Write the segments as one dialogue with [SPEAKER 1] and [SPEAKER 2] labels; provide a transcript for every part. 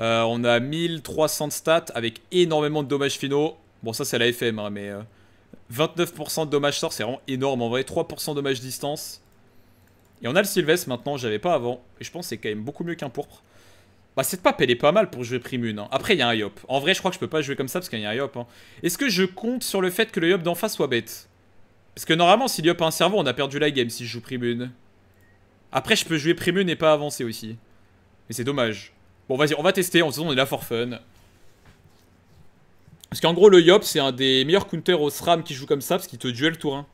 [SPEAKER 1] Euh, on a 1300 stats avec énormément de dommages finaux. Bon, ça, c'est la FM, hein, mais 29% euh, de dommages sort, c'est vraiment énorme en vrai. 3% de dommages distance. Et on a le Sylvestre maintenant, j'avais pas avant. Et je pense que c'est quand même beaucoup mieux qu'un pourpre. Bah, cette pape, elle est pas mal pour jouer Primune. une. Hein. Après, il y a un Yop. En vrai, je crois que je peux pas jouer comme ça parce qu'il y a un Yop. Hein. Est-ce que je compte sur le fait que le Yop d'en face soit bête Parce que normalement, si Yop a un cerveau, on a perdu la game si je joue Primune. Après, je peux jouer Primune et pas avancer aussi. Mais c'est dommage. Bon, vas-y, on va tester. En toute façon, on est là for fun. Parce qu'en gros, le Yop, c'est un des meilleurs counters au SRAM qui joue comme ça, parce qu'il te duel tour 1.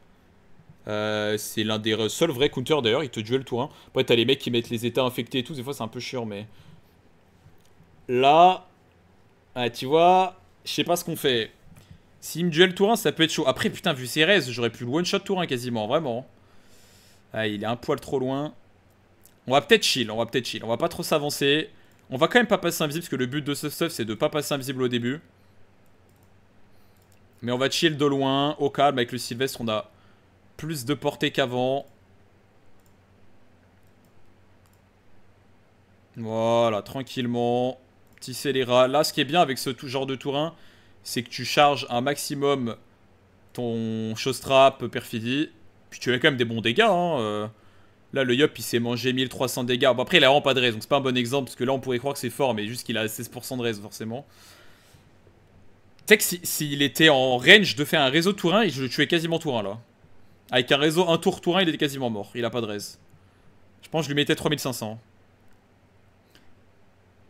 [SPEAKER 1] Euh, c'est l'un des seuls vrais counters d'ailleurs, il te duel tour 1. Après, t'as les mecs qui mettent les états infectés et tout, des fois c'est un peu chiant, mais. Là. Ah, tu vois, je sais pas ce qu'on fait. Si me duel tour 1, ça peut être chaud. Après, putain, vu CRS, j'aurais pu le one-shot tour 1 quasiment, vraiment. Ah, il est un poil trop loin. On va peut-être chill, on va peut-être chill. On va pas trop s'avancer. On va quand même pas passer invisible parce que le but de ce stuff c'est de pas passer invisible au début. Mais on va chill de loin, au calme, avec le Sylvestre on a plus de portée qu'avant. Voilà, tranquillement. Petit scélérat. Là, ce qui est bien avec ce genre de tourin, c'est que tu charges un maximum ton Shostrap, Perfidie. Puis tu as quand même des bons dégâts. Hein. Euh. Là, le Yop, il s'est mangé 1300 dégâts. Bon, après, il a vraiment pas de raise, donc c'est pas un bon exemple, parce que là, on pourrait croire que c'est fort, mais juste qu'il a 16% de raise, forcément. Tu sais que s'il si, était en range de faire un réseau tour 1, je le tuais quasiment 1 là. Avec un réseau, un tour tour 1 il était quasiment mort. Il a pas de raise. Je pense que je lui mettais 3500.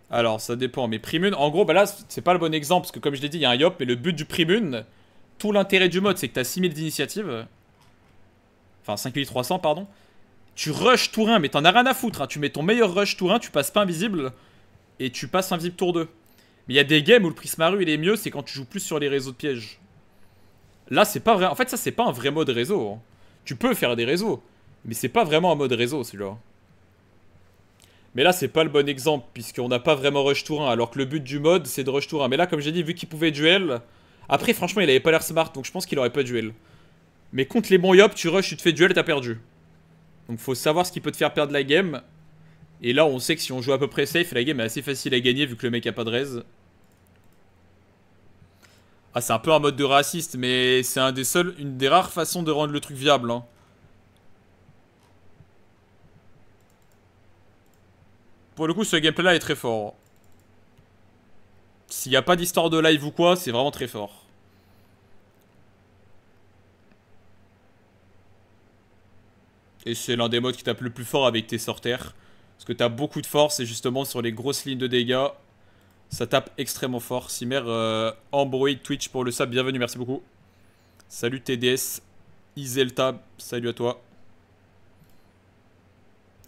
[SPEAKER 1] Alors, ça dépend. Mais Primune, en gros, bah là, c'est pas le bon exemple, parce que comme je l'ai dit, il y a un Yop, mais le but du Primune, tout l'intérêt du mode, c'est que t'as 6000 d'initiative. Enfin, 5300, pardon. Tu rush tour 1, mais t'en as rien à foutre. Hein. Tu mets ton meilleur rush tour 1, tu passes pas invisible et tu passes invisible tour 2. Mais il y a des games où le Prismaru il est mieux, c'est quand tu joues plus sur les réseaux de pièges. Là, c'est pas vrai. En fait, ça, c'est pas un vrai mode réseau. Hein. Tu peux faire des réseaux, mais c'est pas vraiment un mode réseau celui-là. Mais là, c'est pas le bon exemple, puisqu'on n'a pas vraiment rush tour 1, alors que le but du mode, c'est de rush tour 1. Mais là, comme j'ai dit, vu qu'il pouvait duel, après, franchement, il avait pas l'air smart, donc je pense qu'il aurait pas duel. Mais contre les bons yop, tu rush, tu te fais duel, t'as perdu. Donc faut savoir ce qui peut te faire perdre la game. Et là, on sait que si on joue à peu près safe, la game est assez facile à gagner vu que le mec a pas de raise. Ah, c'est un peu un mode de raciste, mais c'est une des rares façons de rendre le truc viable. Hein. Pour le coup, ce gameplay-là est très fort. S'il n'y a pas d'histoire de live ou quoi, c'est vraiment très fort. Et c'est l'un des modes qui tape le plus fort avec tes sorters Parce que t'as beaucoup de force et justement sur les grosses lignes de dégâts, ça tape extrêmement fort. Simer, euh, Twitch pour le sub, bienvenue, merci beaucoup. Salut TDS, Iselta, salut à toi.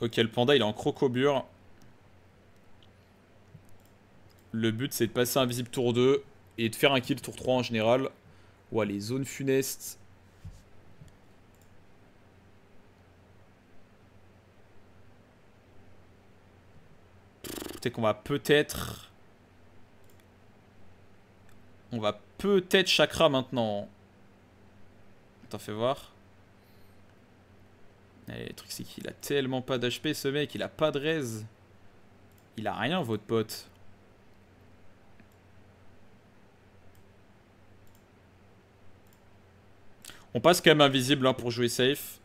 [SPEAKER 1] Ok, le panda il est en crocobure. Le but c'est de passer invisible tour 2 et de faire un kill tour 3 en général. Ouah, les zones funestes. Peut-être qu'on va peut-être... On va peut-être chakra maintenant. Attends, fais voir. Eh, le truc c'est qu'il a tellement pas d'HP ce mec, il a pas de raise. Il a rien votre pote. On passe quand même invisible hein, pour jouer safe.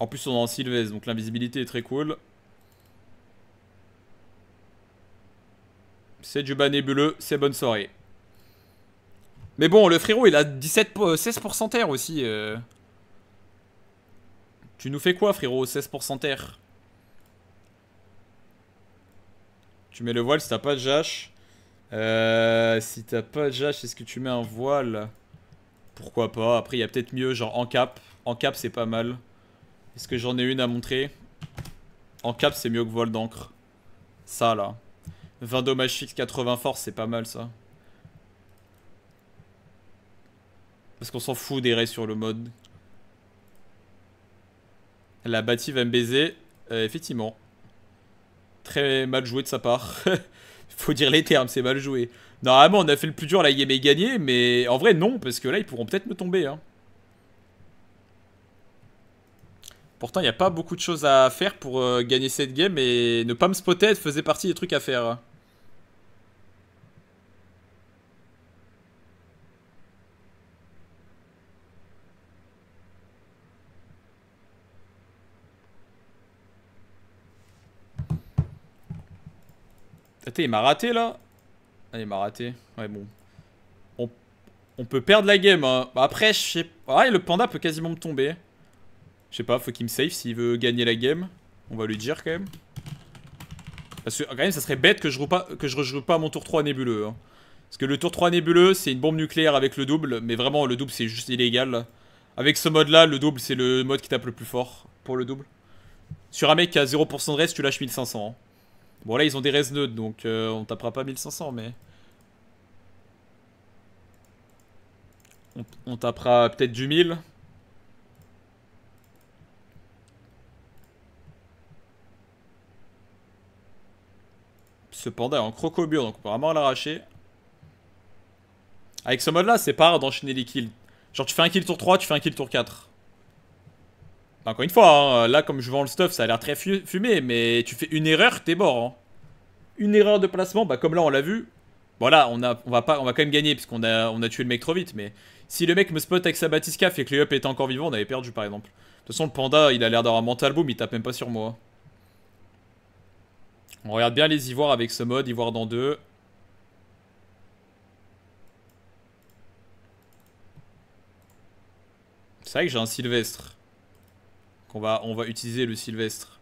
[SPEAKER 1] En plus, on est en sylvestre donc l'invisibilité est très cool. C'est du bas nébuleux, c'est bonne soirée. Mais bon, le frérot, il a 17, 16% terre aussi. Euh. Tu nous fais quoi, frérot 16% terre. Tu mets le voile si t'as pas de jache. Euh, si t'as pas de jache, est-ce que tu mets un voile Pourquoi pas Après, il y a peut-être mieux, genre en cap. En cap, c'est pas mal. Est-ce que j'en ai une à montrer En cap, c'est mieux que vol d'encre. Ça, là. 20 dommages fixes, 80 force, c'est pas mal, ça. Parce qu'on s'en fout des raies sur le mode. La bâtie va me baiser. Euh, effectivement. Très mal joué de sa part. Faut dire les termes, c'est mal joué. Normalement, on a fait le plus dur, là, il est gagné. Mais en vrai, non, parce que là, ils pourront peut-être me tomber. Hein. Pourtant, il n'y a pas beaucoup de choses à faire pour euh, gagner cette game et ne pas me spotter faisait partie des trucs à faire. Attends, il m'a raté là Ah, il m'a raté. Ouais, bon. On, peut perdre la game. Hein. Après, je sais pas. Ah, le panda peut quasiment me tomber. Je sais pas, faut qu'il me save s'il veut gagner la game. On va lui dire quand même. Parce que quand même, ça serait bête que je rejoue pas, que je rejoue pas mon tour 3 nébuleux. Hein. Parce que le tour 3 nébuleux, c'est une bombe nucléaire avec le double. Mais vraiment, le double, c'est juste illégal. Avec ce mode-là, le double, c'est le mode qui tape le plus fort pour le double. Sur un mec qui a 0% de reste, tu lâches 1500. Hein. Bon, là, ils ont des restes neutres, donc euh, on tapera pas 1500, mais... On, on tapera peut-être du 1000. Ce panda est en crocobure, donc on peut vraiment l'arracher. Avec ce mode-là, c'est pas rare d'enchaîner les kills. Genre, tu fais un kill tour 3, tu fais un kill tour 4. Bah, encore une fois, hein, là, comme je vends le stuff, ça a l'air très fumé, mais tu fais une erreur, t'es mort. Hein. Une erreur de placement, bah comme là, on l'a vu. Voilà, on, on, va pas, on va quand même gagner, puisqu'on a, on a tué le mec trop vite, mais... Si le mec me spot avec sa batiscaf et que le up était encore vivant, on avait perdu, par exemple. De toute façon, le panda, il a l'air d'avoir un mental boom, il tape même pas sur moi. On regarde bien les ivoires avec ce mode, ivoire dans deux. C'est vrai que j'ai un sylvestre. Qu'on va, on va utiliser le sylvestre.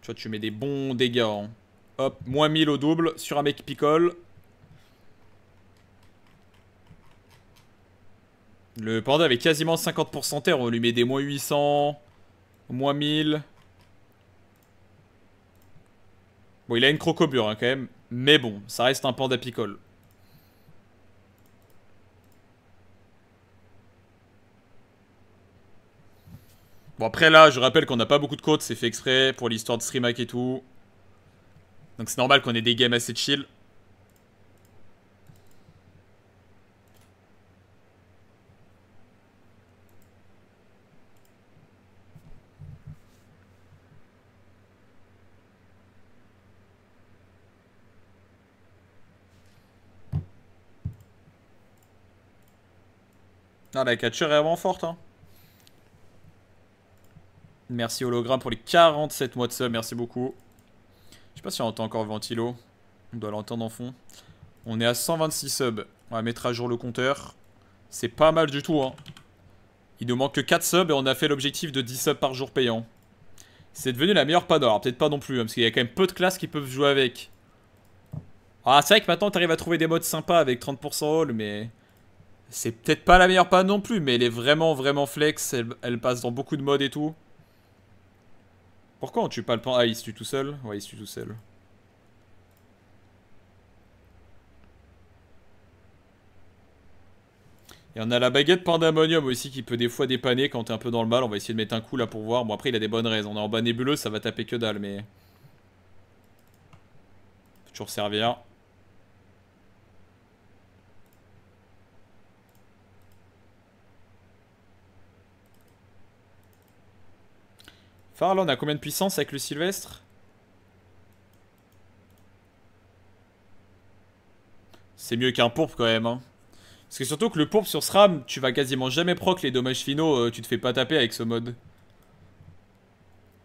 [SPEAKER 1] Tu vois, tu mets des bons dégâts. Hein. Hop, moins 1000 au double sur un mec qui picole. Le panda avait quasiment 50% terre. On lui met des moins 800, moins 1000. Bon, il a une crocobure hein, quand même. Mais bon, ça reste un panda picole. Bon après là, je rappelle qu'on n'a pas beaucoup de côtes, c'est fait exprès pour l'histoire de streamhack et tout. Donc c'est normal qu'on ait des games assez chill. la catcher est vraiment forte. Hein. Merci hologram pour les 47 mois de sub, merci beaucoup. Je sais pas si on entend encore Ventilo. On doit l'entendre en fond. On est à 126 subs. On va mettre à jour le compteur. C'est pas mal du tout. Hein. Il nous manque que 4 subs et on a fait l'objectif de 10 subs par jour payant. C'est devenu la meilleure panne. Alors peut-être pas non plus, hein, parce qu'il y a quand même peu de classes qui peuvent jouer avec. Ah, c'est vrai que maintenant t'arrives à trouver des modes sympas avec 30% haul, mais... C'est peut-être pas la meilleure panne non plus, mais elle est vraiment, vraiment flex. Elle, passe dans beaucoup de modes et tout. Pourquoi on tue pas le pan Ah, il se tue tout seul Ouais, il se tue tout seul. y en a la baguette pandamonium aussi qui peut des fois dépanner quand t'es un peu dans le mal. On va essayer de mettre un coup là pour voir. Bon après il a des bonnes raisons. On est en bas nébuleux, ça va taper que dalle mais... toujours servir. là, on a combien de puissance avec le Sylvestre C'est mieux qu'un pourpre quand même. Hein. Parce que surtout que le pourpre sur SRAM, tu vas quasiment jamais proc les dommages finaux, euh, tu te fais pas taper avec ce mode.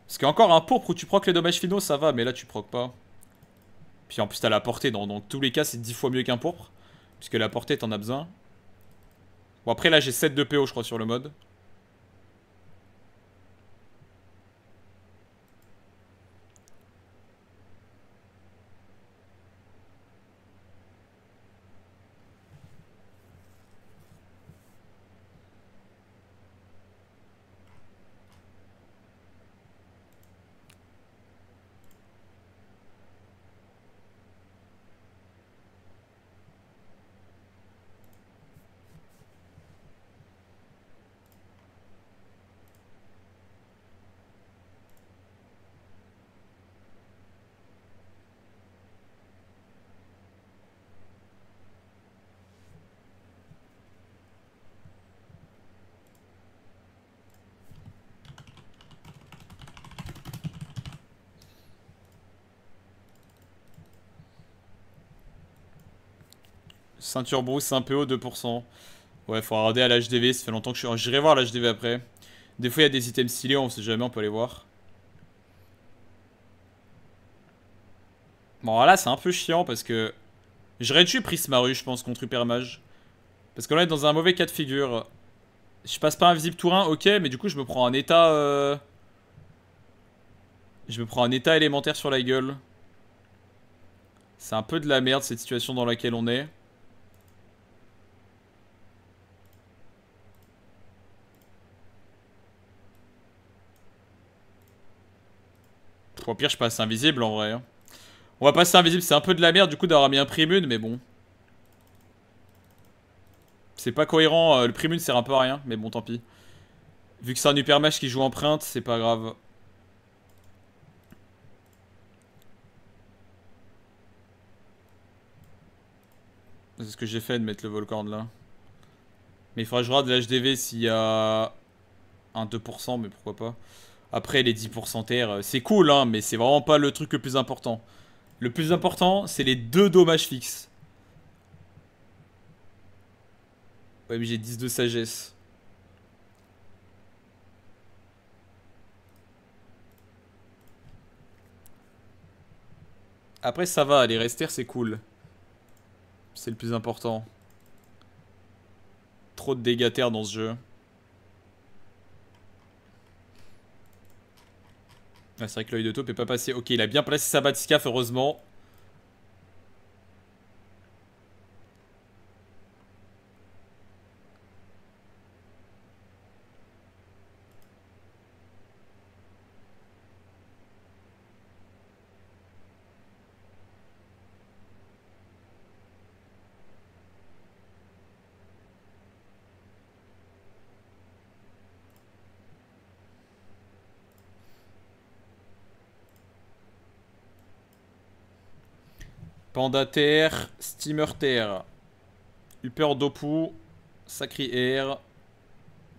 [SPEAKER 1] Parce qu'encore un pourpre où tu proc les dommages finaux, ça va, mais là tu proc pas. Puis en plus t'as la portée, dans tous les cas c'est 10 fois mieux qu'un pourpre. Puisque la portée t'en as besoin. Bon après là j'ai 7 de PO je crois sur le mode. Ceinture brousse, un peu haut, 2%. Ouais, faut regarder à l'HDV, ça fait longtemps que je suis... J'irai voir l'HDV après. Des fois, il y a des items stylés, on sait jamais, on peut aller voir. Bon, là, c'est un peu chiant parce que... J'aurais dû Prismaru, je pense, contre Hypermage. Parce que là, on est dans un mauvais cas de figure. Je passe pas invisible tour 1, ok, mais du coup, je me prends un état... Euh, je me prends un état élémentaire sur la gueule. C'est un peu de la merde, cette situation dans laquelle on est. Au pire, je passe invisible en vrai. Hein. On va passer invisible, c'est un peu de la merde du coup d'avoir mis un primune, mais bon. C'est pas cohérent, euh, le primune sert un peu à rien, mais bon, tant pis. Vu que c'est un hypermash qui joue empreinte, c'est pas grave. C'est ce que j'ai fait de mettre le Volcorn là. Mais il faudra que je regarde l'HDV s'il y a un 2%, mais pourquoi pas. Après, les 10% terre, euh, c'est cool, hein, mais c'est vraiment pas le truc le plus important. Le plus important, c'est les deux dommages fixes. Ouais, mais j'ai 10 de sagesse. Après, ça va, les rester, c'est cool. C'est le plus important. Trop de dégâts terre dans ce jeu. Ah, c'est vrai que l'œil de taupe est pas passé. Ok, il a bien placé sa Batiscaf, heureusement. Panda terre, Steamer terre Upper Dopu, Sacri Air,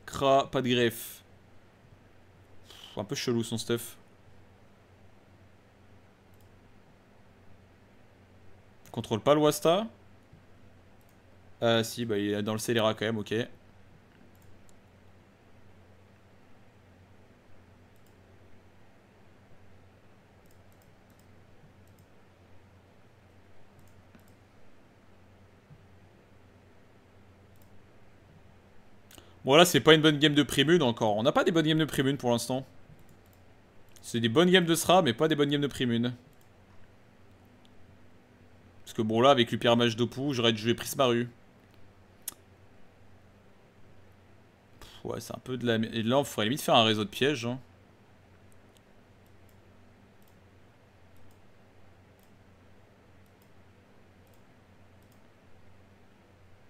[SPEAKER 1] Kra, pas de greffe. un peu chelou son stuff. Contrôle pas le Ah si, bah il est dans le scélérat quand même, ok. Bon là c'est pas une bonne game de Primune encore. On n'a pas des bonnes games de Primune pour l'instant. C'est des bonnes games de Sra mais pas des bonnes games de Primune. Parce que bon là avec match d'Opu j'aurais dû jouer Prismaru. Ouais c'est un peu de la... Et là on ferait limite faire un réseau de pièges. Hein.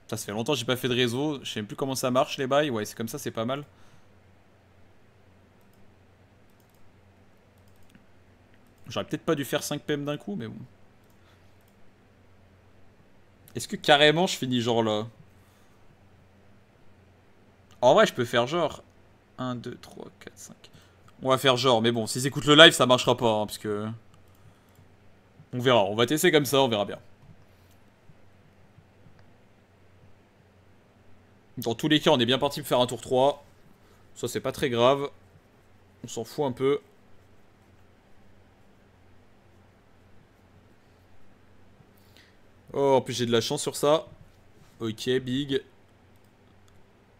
[SPEAKER 1] Ça, fait longtemps que j'ai pas fait de réseau. Je sais même plus comment ça marche les bails. Ouais, c'est comme ça, c'est pas mal. J'aurais peut-être pas dû faire 5 PM d'un coup, mais bon. Est-ce que carrément je finis genre là En vrai, je peux faire genre. 1, 2, 3, 4, 5. On va faire genre, mais bon, s'ils écoutent le live, ça marchera pas, hein, parce que... On verra, on va tester comme ça, on verra bien. Dans tous les cas, on est bien parti pour faire un tour 3. Ça, c'est pas très grave. On s'en fout un peu. Oh, en plus, j'ai de la chance sur ça. Ok, big.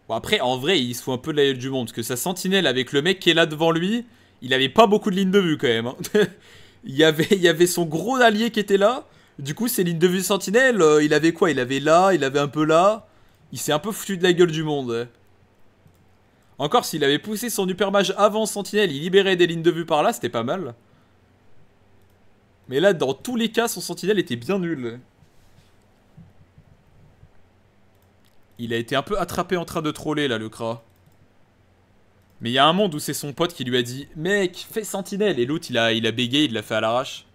[SPEAKER 1] Bon, après, en vrai, il se fout un peu de la gueule du monde. Parce que sa sentinelle, avec le mec qui est là devant lui, il avait pas beaucoup de lignes de vue quand même. Hein. il, y avait, il y avait son gros allié qui était là. Du coup, ses lignes de vue sentinelle, euh, il avait quoi Il avait là, il avait un peu là. Il s'est un peu foutu de la gueule du monde. Eh. Encore s'il avait poussé son Upermage avant Sentinelle, il libérait des lignes de vue par là, c'était pas mal. Mais là, dans tous les cas, son Sentinelle était bien nul. Eh. Il a été un peu attrapé en train de troller là, le Kra. Mais il y a un monde où c'est son pote qui lui a dit Mec, fais sentinelle Et l'autre, il a, il a il l'a fait à l'arrache.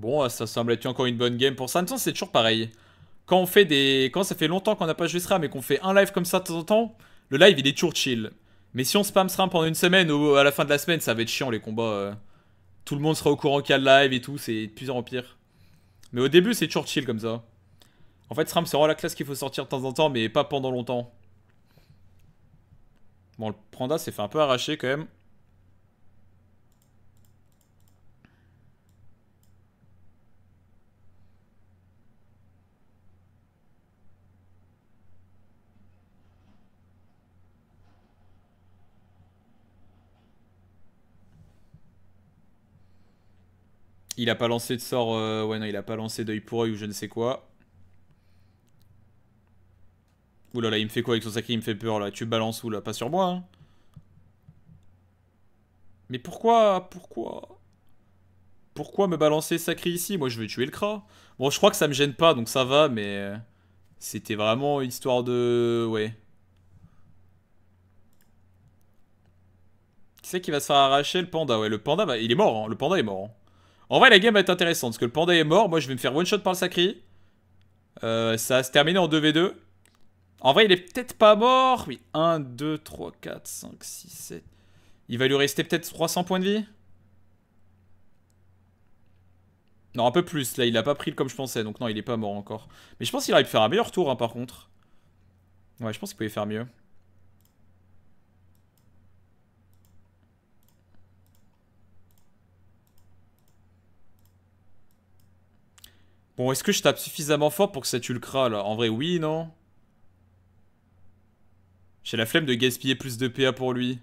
[SPEAKER 1] Bon, euh, ça semble être encore une bonne game. Pour façon c'est toujours pareil. Quand on fait des. Quand ça fait longtemps qu'on n'a pas joué SRAM et qu'on fait un live comme ça de temps en temps, le live il est toujours chill. Mais si on spam SRAM pendant une semaine ou à la fin de la semaine, ça va être chiant les combats. Euh. Tout le monde sera au courant qu'il y a le live et tout, c'est de plus en pire. Mais au début, c'est toujours chill comme ça. En fait, SRAM, c'est vraiment la classe qu'il faut sortir de temps en temps, mais pas pendant longtemps. Bon, le Pranda s'est fait un peu arracher quand même. Il a pas lancé de sort. Euh, ouais, non, il a pas lancé d'œil pour œil ou je ne sais quoi. Oulala, il me fait quoi avec son sacré Il me fait peur là. Tu balances où là Pas sur moi. Hein. Mais pourquoi Pourquoi pourquoi me balancer sacré ici Moi, je veux tuer le cra. Bon, je crois que ça me gêne pas, donc ça va, mais euh, c'était vraiment une histoire de. Ouais. Qui c'est qui va se faire arracher le panda Ouais, le panda, bah, il est mort, hein. le panda est mort. Hein. En vrai, la game va être intéressante, parce que le panda est mort. Moi, je vais me faire one shot par le sacré Euh, ça va se terminer en 2v2. En vrai, il est peut-être pas mort. Oui, 1, 2, 3, 4, 5, 6, 7. Il va lui rester peut-être 300 points de vie. Non, un peu plus. Là, il a pas pris comme je pensais. Donc, non, il est pas mort encore. Mais je pense qu'il aurait pu faire un meilleur tour, hein, par contre. Ouais, je pense qu'il pouvait faire mieux. Bon, est-ce que je tape suffisamment fort pour que ça tue le Cra là En vrai, oui, non J'ai la flemme de gaspiller plus de PA pour lui.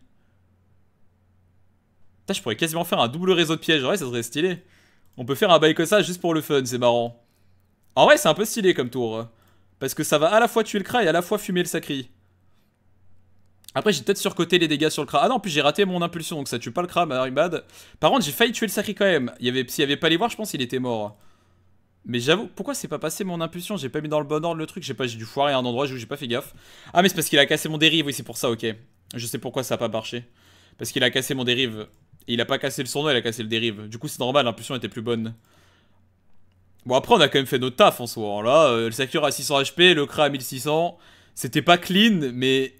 [SPEAKER 1] Putain, je pourrais quasiment faire un double réseau de pièges. vrai ça serait stylé. On peut faire un bail comme ça juste pour le fun, c'est marrant. En vrai, c'est un peu stylé comme tour. Parce que ça va à la fois tuer le Cra et à la fois fumer le Sacri. Après, j'ai peut-être surcoté les dégâts sur le Cra. Ah non, puis j'ai raté mon impulsion, donc ça tue pas le Kra, Par contre, j'ai failli tuer le sacré quand même. S'il y avait pas les voir, je pense qu'il était mort. Mais j'avoue, pourquoi c'est pas passé mon impulsion J'ai pas mis dans le bon ordre le truc, j'ai pas, j'ai dû foirer un endroit où j'ai pas fait gaffe. Ah mais c'est parce qu'il a cassé mon dérive, oui c'est pour ça, ok. Je sais pourquoi ça a pas marché. Parce qu'il a cassé mon dérive. il a pas cassé le sournois, il a cassé le dérive. Du coup c'est normal, l'impulsion était plus bonne. Bon après on a quand même fait notre taf en soi. Là, euh, le Sakura à 600 HP, le Kra à 1600. C'était pas clean, mais...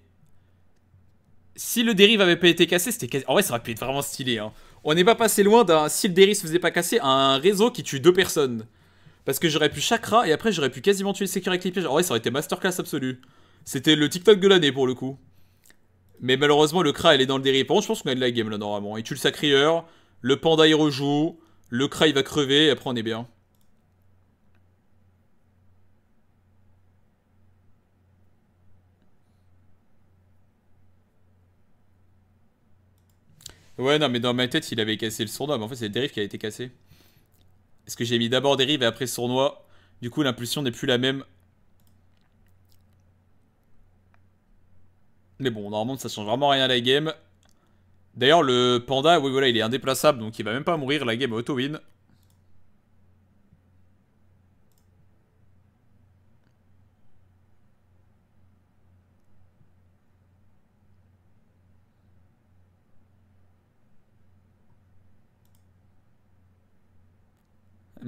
[SPEAKER 1] Si le dérive avait pas été cassé, c'était... En vrai ça aurait pu être vraiment stylé. Hein. On n'est pas passé loin d'un... Si le dérive se faisait pas casser, un réseau qui tue deux personnes. Parce que j'aurais pu chakra et après j'aurais pu quasiment tuer le secure avec les pièges. En vrai, ça aurait été masterclass absolu C'était le TikTok de l'année pour le coup. Mais malheureusement, le Kra, elle est dans le dérive. Par contre, je pense qu'on a de la game là normalement. Il tue le sacrieur, le panda il rejoue, le Kra il va crever et après on est bien. Ouais, non, mais dans ma tête, il avait cassé le sondage, mais en fait, c'est le dérive qui a été cassé. Est-ce que j'ai mis d'abord dérive et après sournois Du coup, l'impulsion n'est plus la même. Mais bon, normalement, ça change vraiment rien à la game. D'ailleurs, le panda, oui, voilà, il est indéplaçable, donc il va même pas mourir. La game auto-win.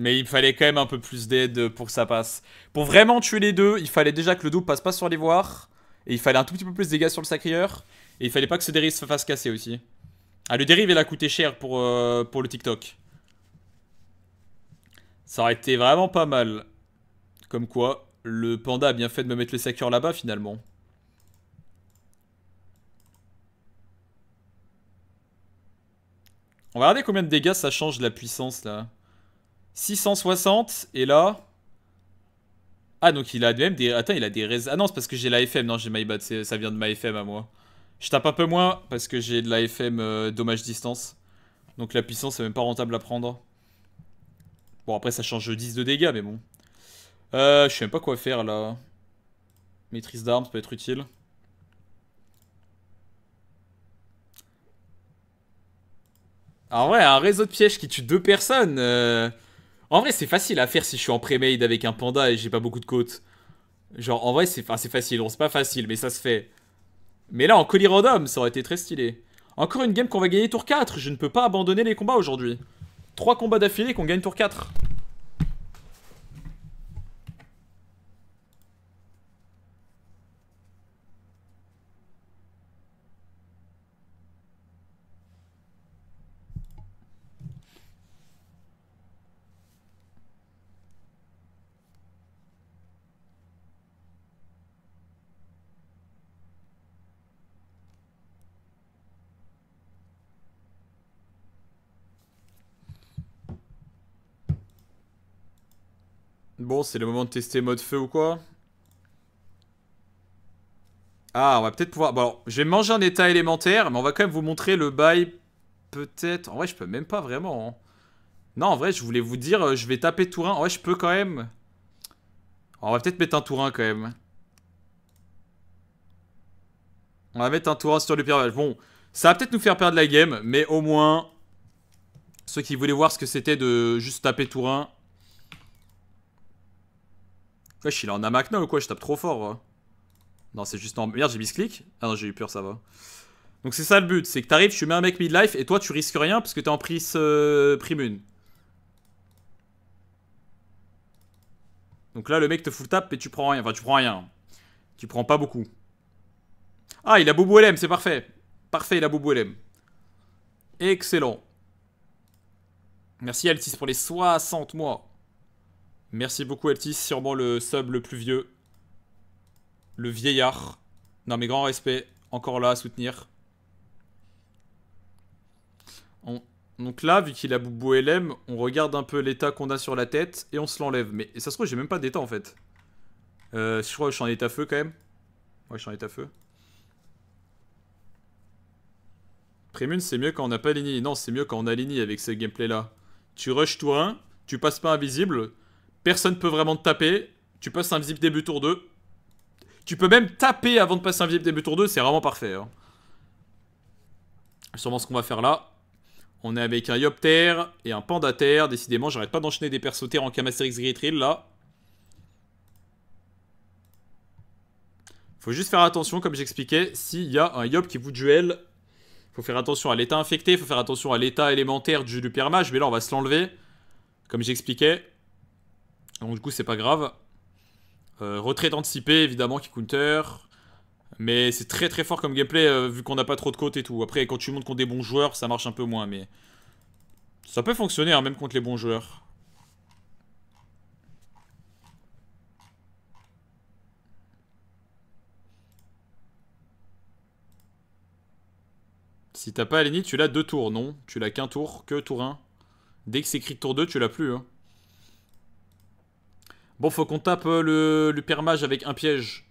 [SPEAKER 1] mais il fallait quand même un peu plus d'aide pour que ça passe. Pour vraiment tuer les deux, il fallait déjà que le double passe pas sur les Et il fallait un tout petit peu plus de dégâts sur le sacrieur. Et il fallait pas que ce dérive se fasse casser aussi. Ah, le dérive, il a coûté cher pour, euh, pour le TikTok. Ça aurait été vraiment pas mal. Comme quoi, le panda a bien fait de me mettre les sacrier là-bas finalement. On va regarder combien de dégâts ça change de la puissance là. 660. Et là. Ah, donc il a même des. Attends, il a des rés... Ah non, c'est parce que j'ai la FM. Non, j'ai my bad. Ça vient de ma FM à moi. Je tape un peu moins parce que j'ai de la FM euh, dommage distance. Donc la puissance, c'est même pas rentable à prendre. Bon, après, ça change 10 de dégâts, mais bon. Euh, je sais même pas quoi faire là. Maîtrise d'armes, ça peut être utile. Ah ouais, un réseau de pièges qui tue deux personnes. Euh. En vrai, c'est facile à faire si je suis en premade avec un panda et j'ai pas beaucoup de côtes. Genre, en vrai, c'est facile. Bon c'est pas facile, mais ça se fait. Mais là, en colis random, ça aurait été très stylé. Encore une game qu'on va gagner tour 4. Je ne peux pas abandonner les combats aujourd'hui. Trois combats d'affilée qu'on gagne tour 4. bon, c'est le moment de tester mode feu ou quoi Ah, on va peut-être pouvoir... Bon, je vais manger un état élémentaire, mais on va quand même vous montrer le bail, peut-être... En vrai, je peux même pas vraiment... Hein. Non, en vrai, je voulais vous dire, euh, je vais taper 1... En vrai, je peux quand même. On va peut-être mettre un 1, quand même. On va mettre un 1 sur le pirage. Bon, ça va peut-être nous faire perdre la game, mais au moins... Ceux qui voulaient voir ce que c'était de juste taper 1... Wesh, il est en Amakna ou quoi Je tape trop fort, Non, c'est juste en. Merde, j'ai mis clic Ah non, j'ai eu peur, ça va. Donc c'est ça le but, c'est que t'arrives, tu mets un mec midlife et toi tu risques rien parce que t'es en prise euh, primune. Donc là le mec te full tape et tu prends rien, enfin tu prends rien. Tu prends pas beaucoup. Ah il a Boubou LM, c'est parfait. Parfait, il a Boubou LM. Excellent. Merci Altis pour les 60 mois. Merci beaucoup Altis, sûrement le sub le plus vieux. Le vieillard. Non mais grand respect, encore là à soutenir. Donc là, vu qu'il a Boubou LM, on regarde un peu l'état qu'on a sur la tête et on se l'enlève. Mais ça se trouve, j'ai même pas d'état en fait. Euh, je crois que je suis en état feu quand même. Ouais, je suis en état feu. Prémune, c'est mieux quand on n'a pas aligné. Non, c'est mieux quand on a ligné avec ce gameplay là. Tu rushes tout hein. tu passes pas invisible, Personne ne peut vraiment te taper. Tu passes invisible début tour 2. Tu peux même taper avant de passer un vip début tour 2. C'est vraiment parfait. Hein. Sûrement ce qu'on va faire là. On est avec un Yopter et un Pandater. Décidément, j'arrête pas d'enchaîner des persos terre en Camasterix Gritril là. Faut juste faire attention, comme j'expliquais, s'il y a un Yop qui vous duel, faut faire attention à l'état infecté, faut faire attention à l'état élémentaire du, du permage, mais là on va se l'enlever, comme j'expliquais. Donc du coup c'est pas grave. Retrait euh, retraite évidemment qui counter. Mais c'est très très fort comme gameplay euh, vu qu'on n'a pas trop de côtes et tout. Après quand tu montes contre des bons joueurs ça marche un peu moins mais... Ça peut fonctionner hein, même contre les bons joueurs. Si t'as pas Alénie, tu l'as deux tours, non Tu l'as qu'un tour, que tour 1. Dès que c'est écrit tour 2, tu l'as plus. Hein. Bon, faut qu'on tape euh, le, le avec un piège.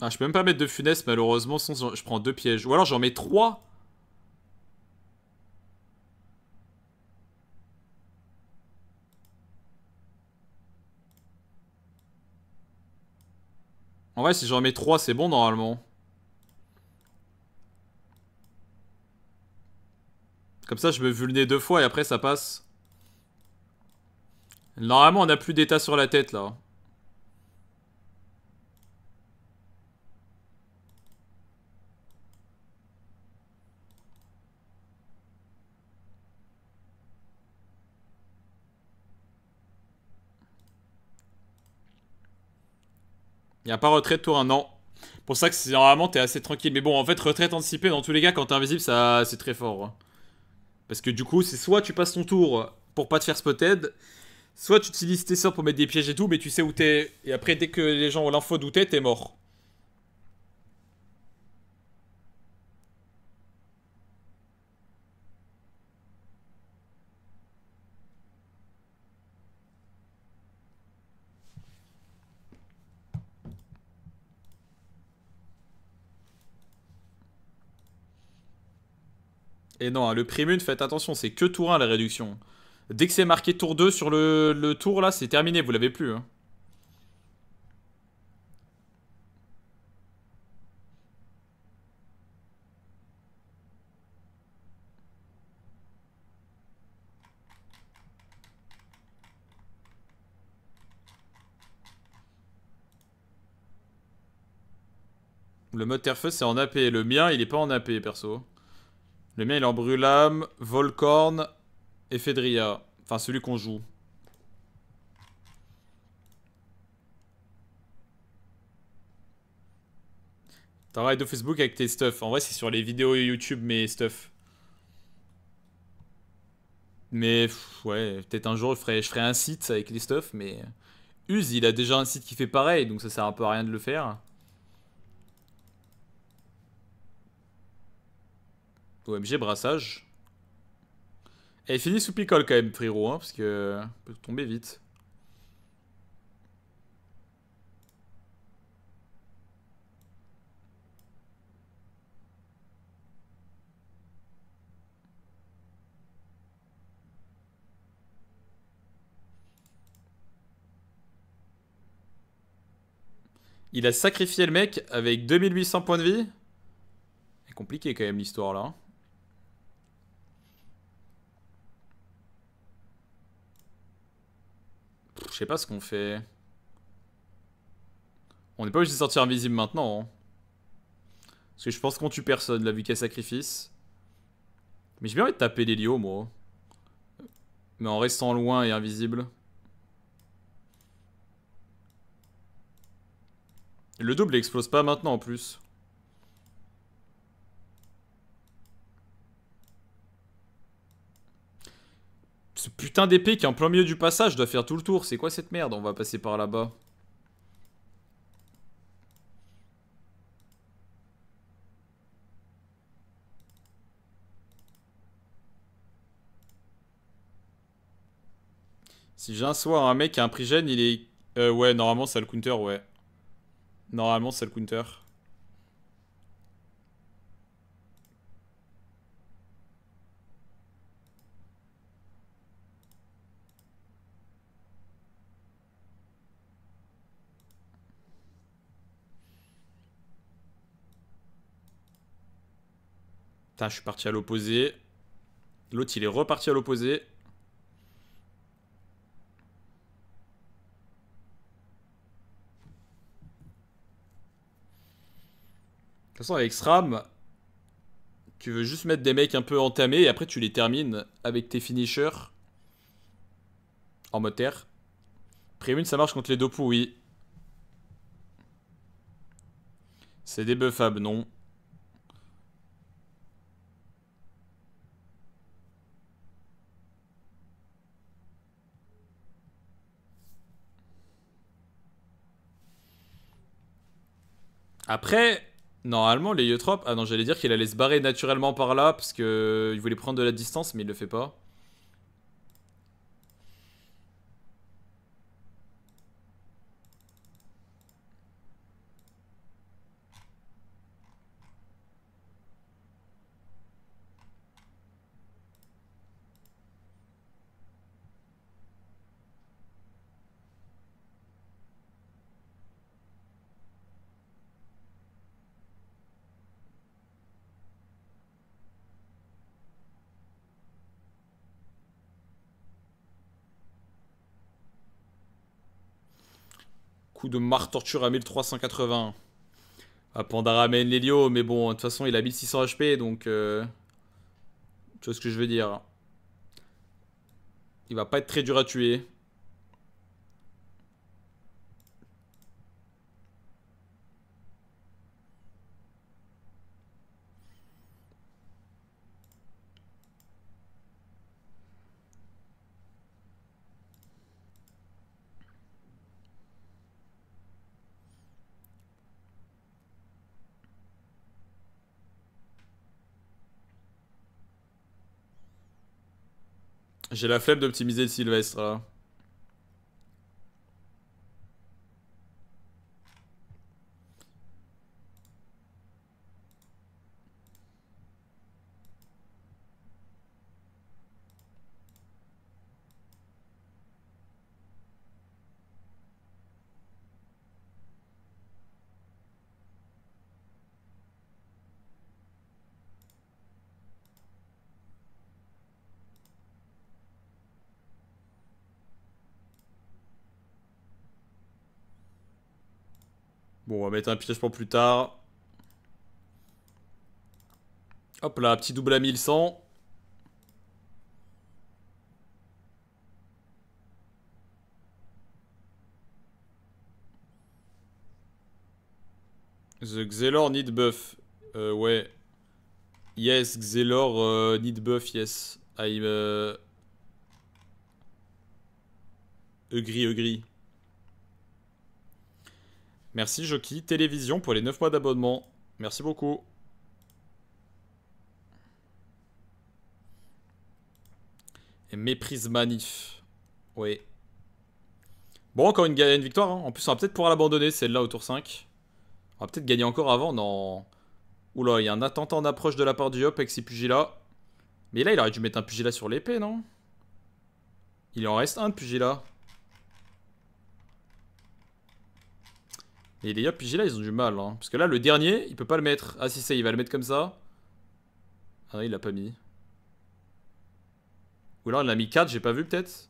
[SPEAKER 1] Ah, je peux même pas mettre de funeste, malheureusement, sans... je prends deux pièges. Ou alors j'en mets trois En vrai, si j'en mets 3, c'est bon normalement. Comme ça, je me vulné deux fois et après, ça passe. Normalement, on n'a plus d'état sur la tête, là. Il a pas retraite tour un an. Pour ça que normalement t'es assez tranquille. Mais bon, en fait, retraite anticipée, dans tous les cas, quand t'es invisible, ça c'est très fort. Hein. Parce que du coup, c'est soit tu passes ton tour pour pas te faire spotted, soit tu utilises tes sorts pour mettre des pièges et tout, mais tu sais où t'es. Et après, dès que les gens ont l'info d'où t'es, t'es mort. Et non, hein, le primune, faites attention, c'est que tour 1 la réduction. Dès que c'est marqué tour 2 sur le, tour, là, c'est terminé, vous l'avez plus. Hein. Le mode terfeu c'est en AP, le mien il est pas en AP perso. Le mien, il est en Brulam, Volcorn et Fedria. Enfin, celui qu'on joue. T'as de Facebook avec tes stuff. En vrai, c'est sur les vidéos YouTube, mais stuff. Mais ouais, peut-être un jour, je ferai, un site avec les stuff, mais... Uz, il a déjà un site qui fait pareil, donc ça sert un peu à rien de le faire. OMG brassage. Et fini sous picole quand même, frérot, hein, parce que peut tomber vite. Il a sacrifié le mec avec 2800 points de vie. C'est compliqué quand même l'histoire là. Hein. Je sais pas ce qu'on fait. On n'est pas obligé de sortir invisible maintenant. Hein. Parce que je pense qu'on tue personne, la vu qu'elle sacrifice. Mais j'ai bien envie de taper lios, moi. Mais en restant loin et invisible. Le double explose pas maintenant en plus. Ce putain d'épée qui est en plein milieu du passage doit faire tout le tour. C'est quoi cette merde On va passer par là-bas. Si j'ai un soir un mec qui a un prigène, il est... Euh, ouais, normalement, c'est le counter, ouais. Normalement, c'est le counter. je suis parti à l'opposé. L'autre, il est reparti à l'opposé. De toute façon, avec SRAM, tu veux juste mettre des mecs un peu entamés et après tu les termines avec tes finishers en moteur terre. Prémune, ça marche contre les dopous, oui. C'est débuffable, non. Après, normalement, les l'héliotrope. Ah non, j'allais dire qu'il allait se barrer naturellement par là parce qu'il euh, voulait prendre de la distance, mais il le fait pas. de Mar Torture à 1380. À Panda ramène mais bon, de toute façon, il a 1600 HP, donc... Euh, tu vois ce que je veux dire Il va pas être très dur à tuer. J'ai la flemme d'optimiser le Sylvestre là. on va mettre un piège pour plus tard. Hop là, petit double à 1100. The Xelor need buff. Euh, ouais. Yes, Xelor euh, need buff, yes. I'm... Euh... Agree, agree. Merci Joki. Télévision pour les 9 mois d'abonnement. Merci beaucoup. Et méprise manif. Oui. Bon, encore une, victoire. Hein. En plus, on va peut-être pouvoir l'abandonner, celle-là, au tour 5. On va peut-être gagner encore avant. Non. Oula, il y a un attentat en approche de la part du Hop avec ses Pugilas. Mais là, il aurait dû mettre un pugilat sur l'épée, non Il en reste un de pugilat. Et les gars là, ils ont du mal. Hein. Parce que là, le dernier, il peut pas le mettre. Ah si, c'est il va le mettre comme ça. Ah, il l'a pas mis. Ou alors, il l'a mis 4, j'ai pas vu peut-être.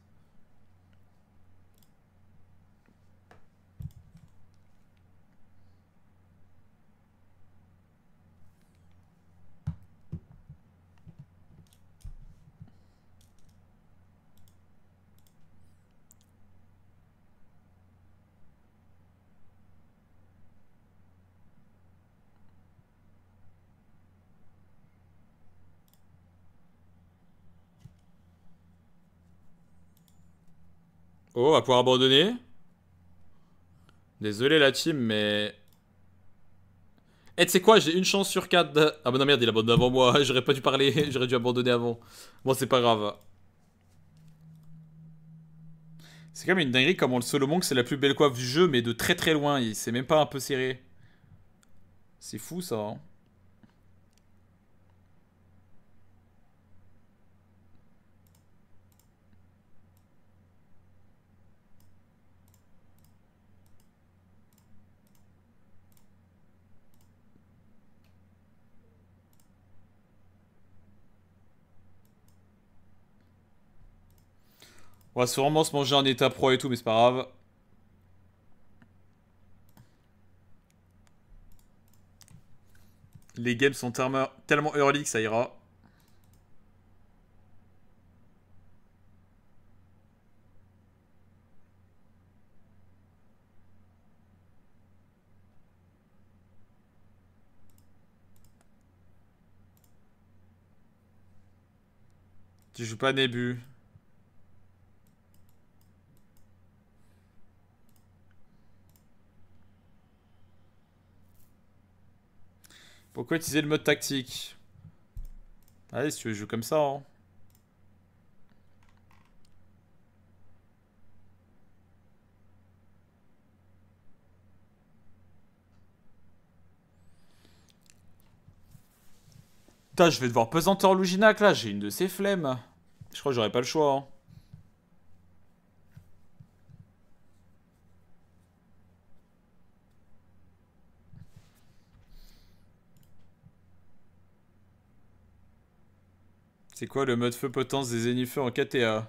[SPEAKER 1] on oh, va pouvoir abandonner. Désolé la team, mais... Et eh, tu quoi, j'ai une chance sur 4 de... Ah bah non, merde, il abandonne avant moi. J'aurais pas dû parler, j'aurais dû abandonner avant. Bon, c'est pas grave. C'est quand même une dinguerie comment le Solomon, c'est la plus belle coiffe du jeu, mais de très très loin. Il s'est même pas un peu serré. C'est fou ça. Hein. On va sûrement se manger en état pro et tout, mais c'est pas grave. Les games sont tellement early que ça ira. Tu joues pas début. Pourquoi utiliser le mode tactique Allez, si tu veux jouer comme ça, hein. Putain, je vais devoir en Louginac là, j'ai une de ces flemmes. Je crois que j'aurais pas le choix. Hein. C'est quoi le mode feu potence des énifeux en KTA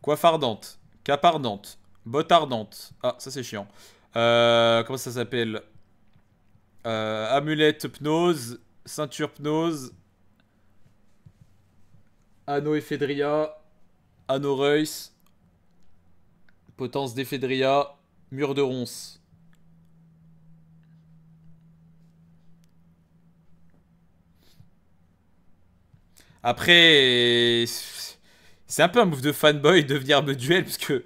[SPEAKER 1] Coiffe ardente, cape ardente, botte ardente. Ah, ça c'est chiant. Euh, comment ça s'appelle euh, Amulette pnose, ceinture pnose, anneau ephédria anneau reus, potence d'éphédria, mur de ronce. Après, c'est un peu un move de fanboy de venir me duel parce que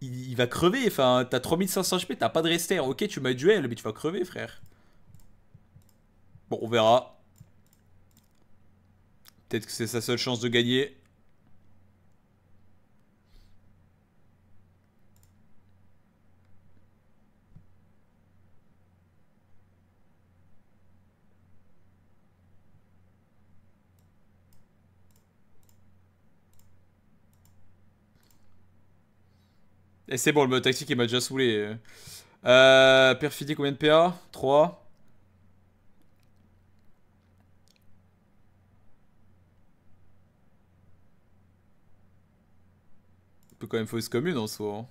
[SPEAKER 1] il, va crever. Enfin, t'as 3500 HP, t'as pas de rester. Ok, tu m'as duel, mais tu vas crever, frère. Bon, on verra. Peut-être que c'est sa seule chance de gagner. Et c'est bon, le mode tactique, il m'a déjà saoulé. Euh, combien de PA 3. On peut quand même fausse commune en soi. Hein.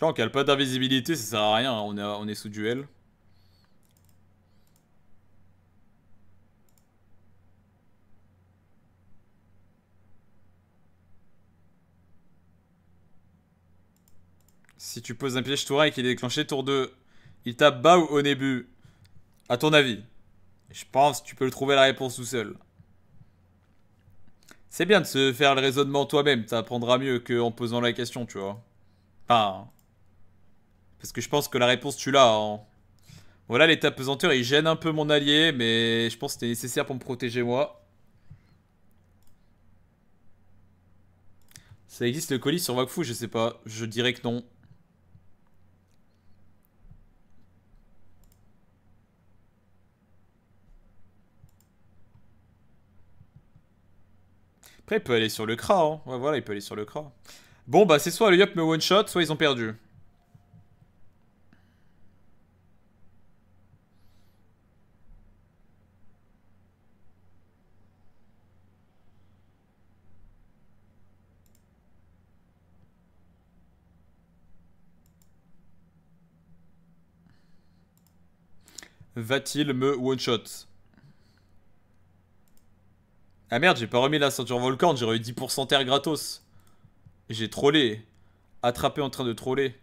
[SPEAKER 1] là, on pas d'invisibilité, ça sert à rien, hein. on on est sous duel. Si tu poses un piège tour 1 et qu'il est déclenché tour 2, il tape bas ou au début À ton avis Je pense que tu peux le trouver la réponse tout seul. C'est bien de se faire le raisonnement toi-même, ça apprendra mieux qu'en posant la question, tu vois. Ah, Parce que je pense que la réponse, tu l'as. Hein. Voilà, l'état pesanteur, il gêne un peu mon allié, mais je pense que c'était nécessaire pour me protéger moi. Ça existe le colis sur Wakfu Je sais pas. Je dirais que non. Après, il peut aller sur le crâne. Hein. Ouais, voilà, il peut aller sur le crâne. Bon, bah, c'est soit le Yop me one-shot, soit ils ont perdu. Va-t-il me one-shot ah merde, j'ai pas remis la ceinture volcante, j'aurais eu 10% terre gratos. J'ai trollé. Attrapé en train de troller.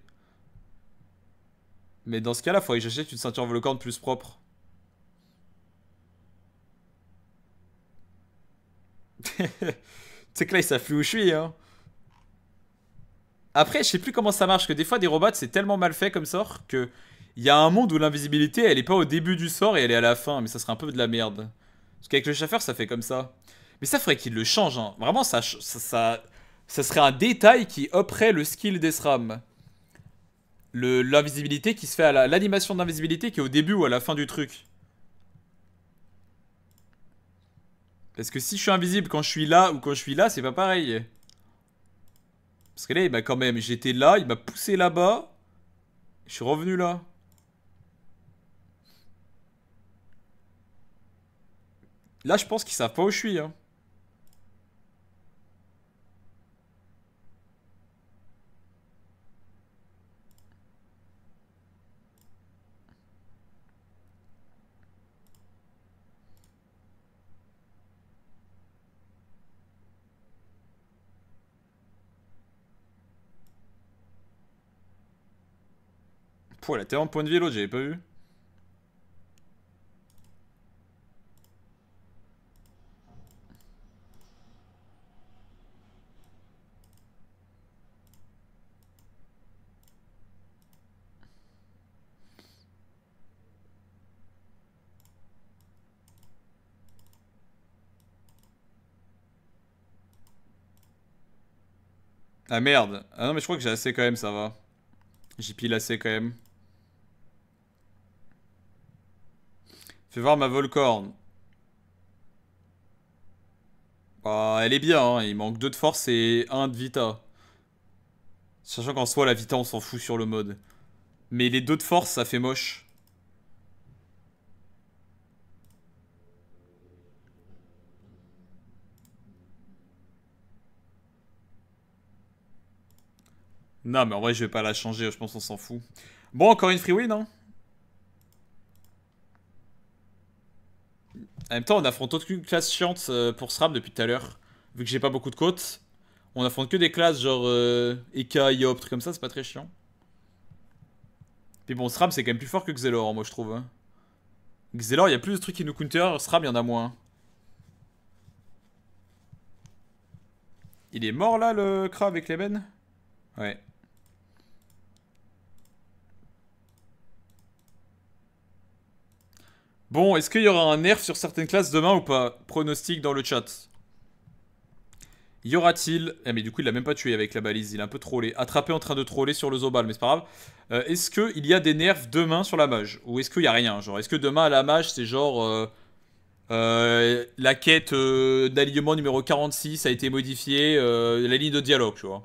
[SPEAKER 1] Mais dans ce cas-là, faudrait que j'achète une ceinture volcante plus propre. tu sais que là, il s'afflue où je suis, hein. Après, je sais plus comment ça marche, que des fois, des robots, c'est tellement mal fait comme sort que... Il y a un monde où l'invisibilité, elle est pas au début du sort et elle est à la fin, mais ça serait un peu de la merde. Parce qu'avec le chauffeur, ça fait comme ça. Mais ça ferait qu'il le change. Hein. Vraiment, ça, ça, ça, serait un détail qui upperait le skill d'Esram. L'invisibilité qui se fait à l'animation d'invisibilité qui est au début ou à la fin du truc. Parce que si je suis invisible quand je suis là ou quand je suis là, c'est pas pareil. Parce que là, il m'a quand même... J'étais là, il m'a poussé là-bas. Je suis revenu là. Là, je pense qu'ils savent pas où je suis. Hein. Pouah, elle a tellement de de vie l'autre, j'avais pas vu. Ah merde. Ah non mais je crois que j'ai assez quand même, ça va. J'ai pile assez quand même. Fais voir ma Volcorn. Bah elle est bien, hein. il manque deux de force et un de vita. Sachant qu'en soi la vita on s'en fout sur le mode. Mais les deux de force ça fait moche. Non, mais en vrai, je vais pas la changer. Je pense qu'on s'en fout. Bon, encore une free win, non hein. En même temps, on affronte aucune classe chiante euh, pour SRAM depuis tout à l'heure. Vu que j'ai pas beaucoup de côtes. On affronte que des classes genre euh, Eka, Yop, trucs comme ça, c'est pas très chiant. Puis bon, SRAM c'est quand même plus fort que Xelor, hein, moi je trouve. Hein. Xelor, il y a plus de trucs qui nous counter, SRAM il y a moins. Il est mort là le kra avec les bennes Ouais. Bon, est-ce qu'il y aura un nerf sur certaines classes demain ou pas Pronostic dans le chat. Y aura-t-il... Ah mais du coup il l'a même pas tué avec la balise, il a un peu trollé. Attrapé en train de troller sur le Zobal, mais c'est pas grave. Euh, est-ce qu'il y a des nerfs demain sur la mage Ou est-ce qu'il y a rien Genre, est-ce que demain à la mage c'est genre... Euh, euh, la quête d'alignement numéro 46 a été modifiée, la ligne de dialogue, tu vois.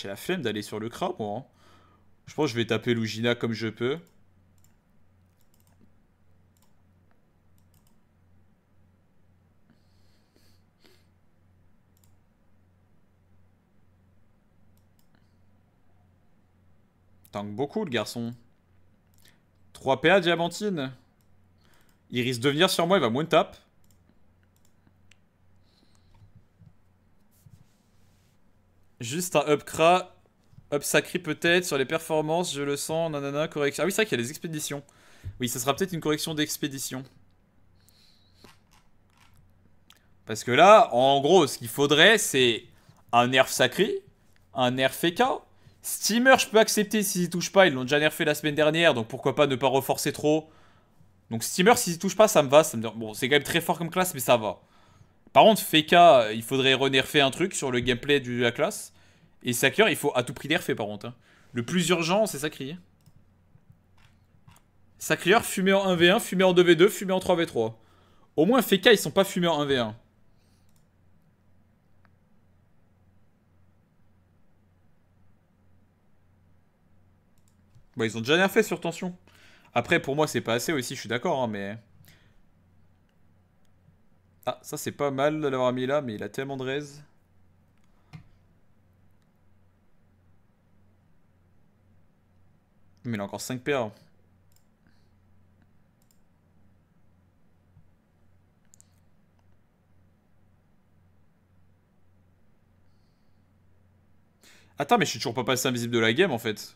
[SPEAKER 1] j'ai la flemme d'aller sur le crabe, hein. Je pense que je vais taper Lugina comme je peux. Tank beaucoup, le garçon. 3 PA, Diamantine. Il risque de venir sur moi, il va moins de tape. Juste un upcra, up sacré peut-être sur les performances, je le sens, nanana, correction. Ah oui, c'est vrai qu'il y a les expéditions. Oui, ça sera peut-être une correction d'expédition. Parce que là, en gros, ce qu'il faudrait, c'est un nerf sacré, un nerf FK. Steamer, je peux accepter s'ils y touchent pas, ils l'ont déjà nerfé la semaine dernière, donc pourquoi pas ne pas reforcer trop. Donc Steamer, s'ils y touchent pas, ça me va. Ça me... Bon, c'est quand même très fort comme classe, mais ça va. Par contre, Feka, il faudrait renerfer un truc sur le gameplay de la classe. Et Saker, il faut à tout prix nerfer, par contre. Hein. Le plus urgent, c'est Sacrier. Sacrier, fumé en 1v1, fumé en 2v2, fumé en 3v3. Au moins, Feka, ils sont pas fumés en 1v1. Bon, bah, ils ont déjà nerfé sur tension. Après, pour moi, c'est pas assez aussi, je suis d'accord, hein, mais... Ah, ça c'est pas mal de l'avoir mis là, mais il a tellement de raise. Mais il a encore 5 paires. Attends, mais je suis toujours pas passé invisible de la game en fait.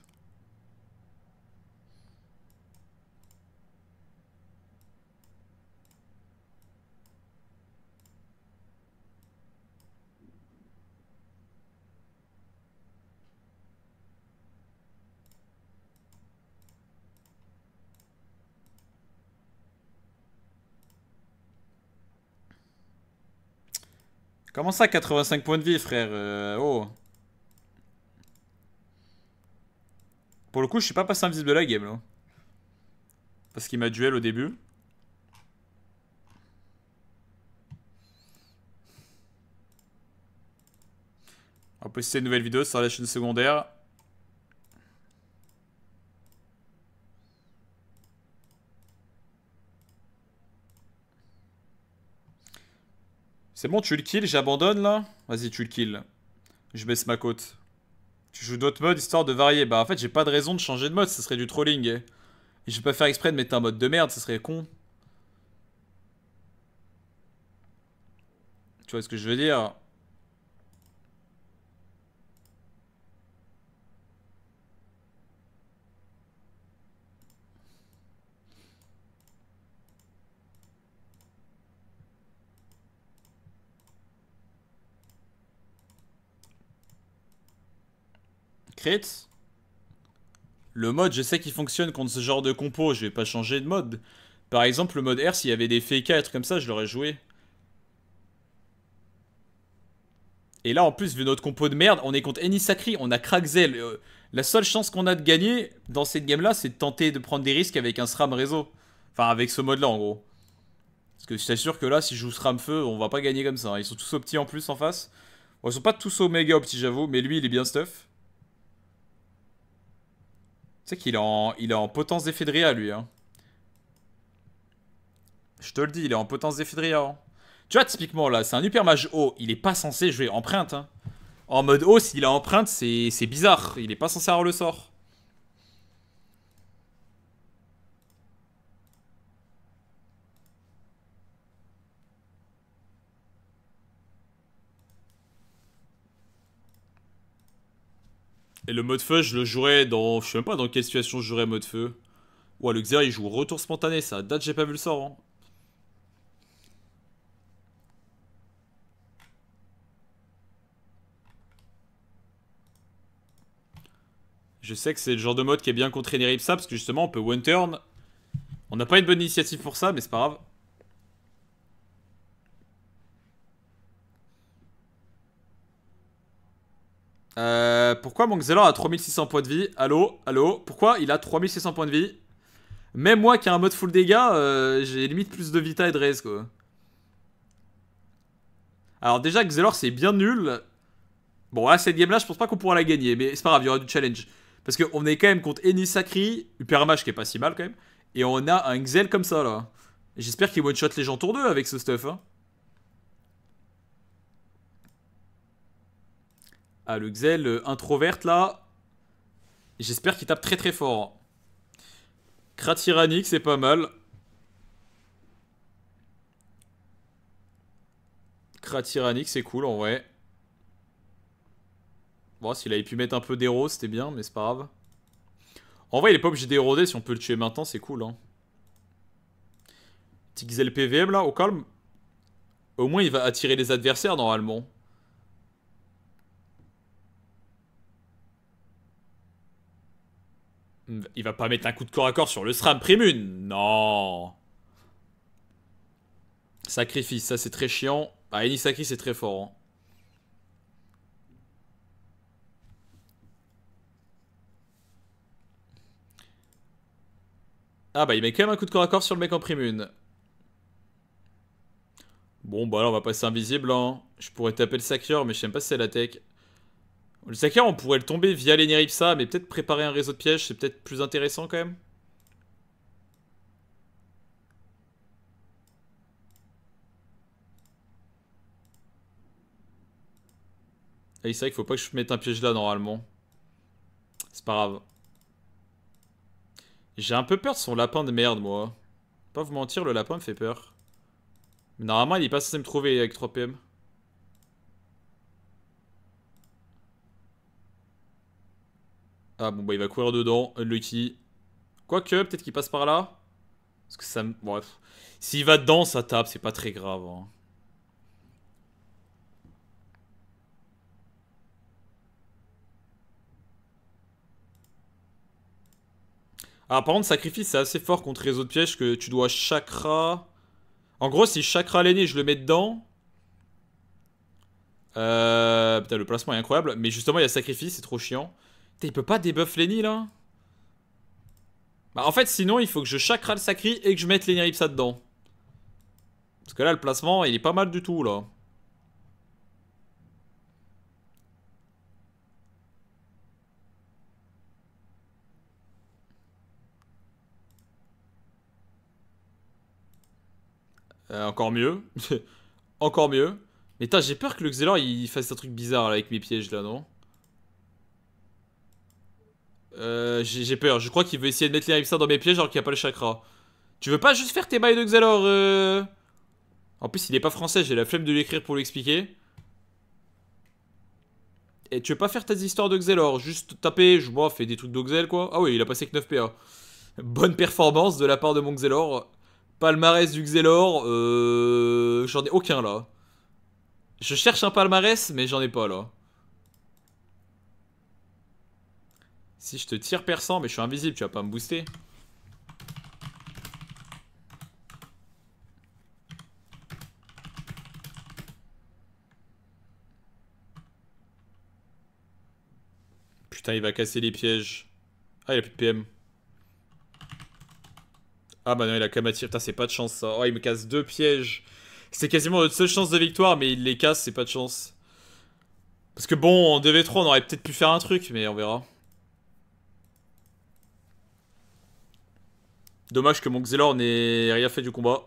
[SPEAKER 1] Comment ça, 85 points de vie, frère euh, Oh Pour le coup, je suis pas passé invisible de la game, là. Parce qu'il m'a duel au début. On peut essayer une nouvelle vidéo sur la chaîne secondaire. C'est bon, tu le kills, j'abandonne là Vas-y, tu le kills. Je baisse ma côte Tu joues d'autres modes histoire de varier. Bah en fait, j'ai pas de raison de changer de mode, ce serait du trolling. Eh. Et je vais pas faire exprès de mettre un mode de merde, ce serait con. Tu vois ce que je veux dire Le mode, je sais qu'il fonctionne contre ce genre de compo, je vais pas changer de mode. Par exemple, le mode R, s'il y avait des FK et trucs comme ça, je l'aurais joué. Et là, en plus, vu notre compo de merde, on est contre sacri on a Kraxel. Euh, la seule chance qu'on a de gagner dans cette game-là, c'est de tenter de prendre des risques avec un SRAM réseau. Enfin, avec ce mode-là, en gros. Parce que je t'assure que là, si je joue SRAM feu, on va pas gagner comme ça. Hein. Ils sont tous au petit en plus en face. Bon, ils sont pas tous au méga au petit, j'avoue, mais lui, il est bien stuff sais qu'il est en, il en potence d'effet lui. Hein. Je te le dis, il est en potence d'effet hein. Tu vois, typiquement, là, c'est un hypermage haut. Il est pas censé jouer empreinte. Hein. En mode haut, s'il a empreinte, c'est bizarre. Il est pas censé avoir le sort. Et le mode feu, je le jouerai dans... Je sais même pas dans quelle situation je jouerai mode feu. Ouah, le Xer, il joue retour spontané, ça date, j'ai pas vu le sort. Hein. Je sais que c'est le genre de mode qui est bien contre Eneripsa, parce que justement, on peut one turn. On n'a pas une bonne initiative pour ça, mais c'est pas grave. Euh, pourquoi Xelor a 3600 points de vie Allo Allo Pourquoi il a 3600 points de vie Même moi qui ai un mode full dégâts, euh, j'ai limite plus de vita et de raise quoi. Alors déjà Xelor c'est bien nul. Bon là cette game là je pense pas qu'on pourra la gagner mais c'est pas grave il y aura du challenge. Parce qu'on est quand même contre Enisakri, Upermage qui est pas si mal quand même. Et on a un Xel comme ça là. J'espère qu'il one-shot les gens tour d'eux avec ce stuff hein. Ah, le Xel euh, introverte là. J'espère qu'il tape très très fort. Hein. Krat c'est pas mal. Krat c'est cool en vrai. Bon, s'il avait pu mettre un peu d'héros, c'était bien, mais c'est pas grave. En vrai, il est pas obligé d'éroder. Si on peut le tuer maintenant, c'est cool. Hein. Petit Xel PVM là, au calme. Au moins, il va attirer les adversaires normalement. Il va pas mettre un coup de corps à corps sur le SRAM Primune. Non. Sacrifice, ça c'est très chiant. Ah, Enisaki c'est très fort. Hein. Ah bah il met quand même un coup de corps à corps sur le mec en Primune. Bon bah là on va passer invisible hein. Je pourrais taper le Sacrior mais je sais pas si c'est la tech. Le Sakir, on pourrait le tomber via les mais peut-être préparer un réseau de pièges, c'est peut-être plus intéressant quand même. Et ah c'est vrai qu'il faut pas que je mette un piège là normalement. C'est pas grave. J'ai un peu peur de son lapin de merde moi. Pas vous mentir, le lapin me fait peur. Mais normalement il est pas censé me trouver avec 3 PM. Ah bon, bah il va courir dedans. Unlucky. Quoique, peut-être qu'il passe par là. Parce que ça... Bref. S'il va dedans, ça tape. C'est pas très grave. Hein. Ah, par contre, sacrifice, c'est assez fort contre réseau de pièges que tu dois chakra... En gros, si chakra l'aîné, je le mets dedans... Euh... Putain, le placement est incroyable. Mais justement, il y a sacrifice, c'est trop chiant. Il peut pas débuff Lenny là Bah en fait sinon il faut que je chakra le sacri et que je mette Lenny Ripsa dedans. Parce que là le placement il est pas mal du tout là. Euh, encore mieux. encore mieux. Mais j'ai peur que le Xelor il fasse un truc bizarre avec mes pièges là, non euh, J'ai peur, je crois qu'il veut essayer de mettre les ça dans mes pièges alors qu'il n'y a pas le chakra. Tu veux pas juste faire tes mailles de Xelor, euh En plus, il est pas français, j'ai la flemme de l'écrire pour l'expliquer. Et tu veux pas faire tes histoires de Xelor, juste taper, je moi fais des trucs d'Oxel quoi. Ah oui, il a passé que 9 PA. Bonne performance de la part de mon Xelor. Palmarès du Xelor, euh... j'en ai aucun là. Je cherche un palmarès, mais j'en ai pas là. Si je te tire perçant, mais je suis invisible, tu vas pas me booster. Putain, il va casser les pièges. Ah, il a plus de PM. Ah bah non, il a qu'à m'attirer. Putain, c'est pas de chance ça. Oh, il me casse deux pièges. C'est quasiment notre seule chance de victoire, mais il les casse, c'est pas de chance. Parce que bon, en 2v3, on aurait peut-être pu faire un truc, mais on verra. Dommage que mon Xelor n'ait rien fait du combat.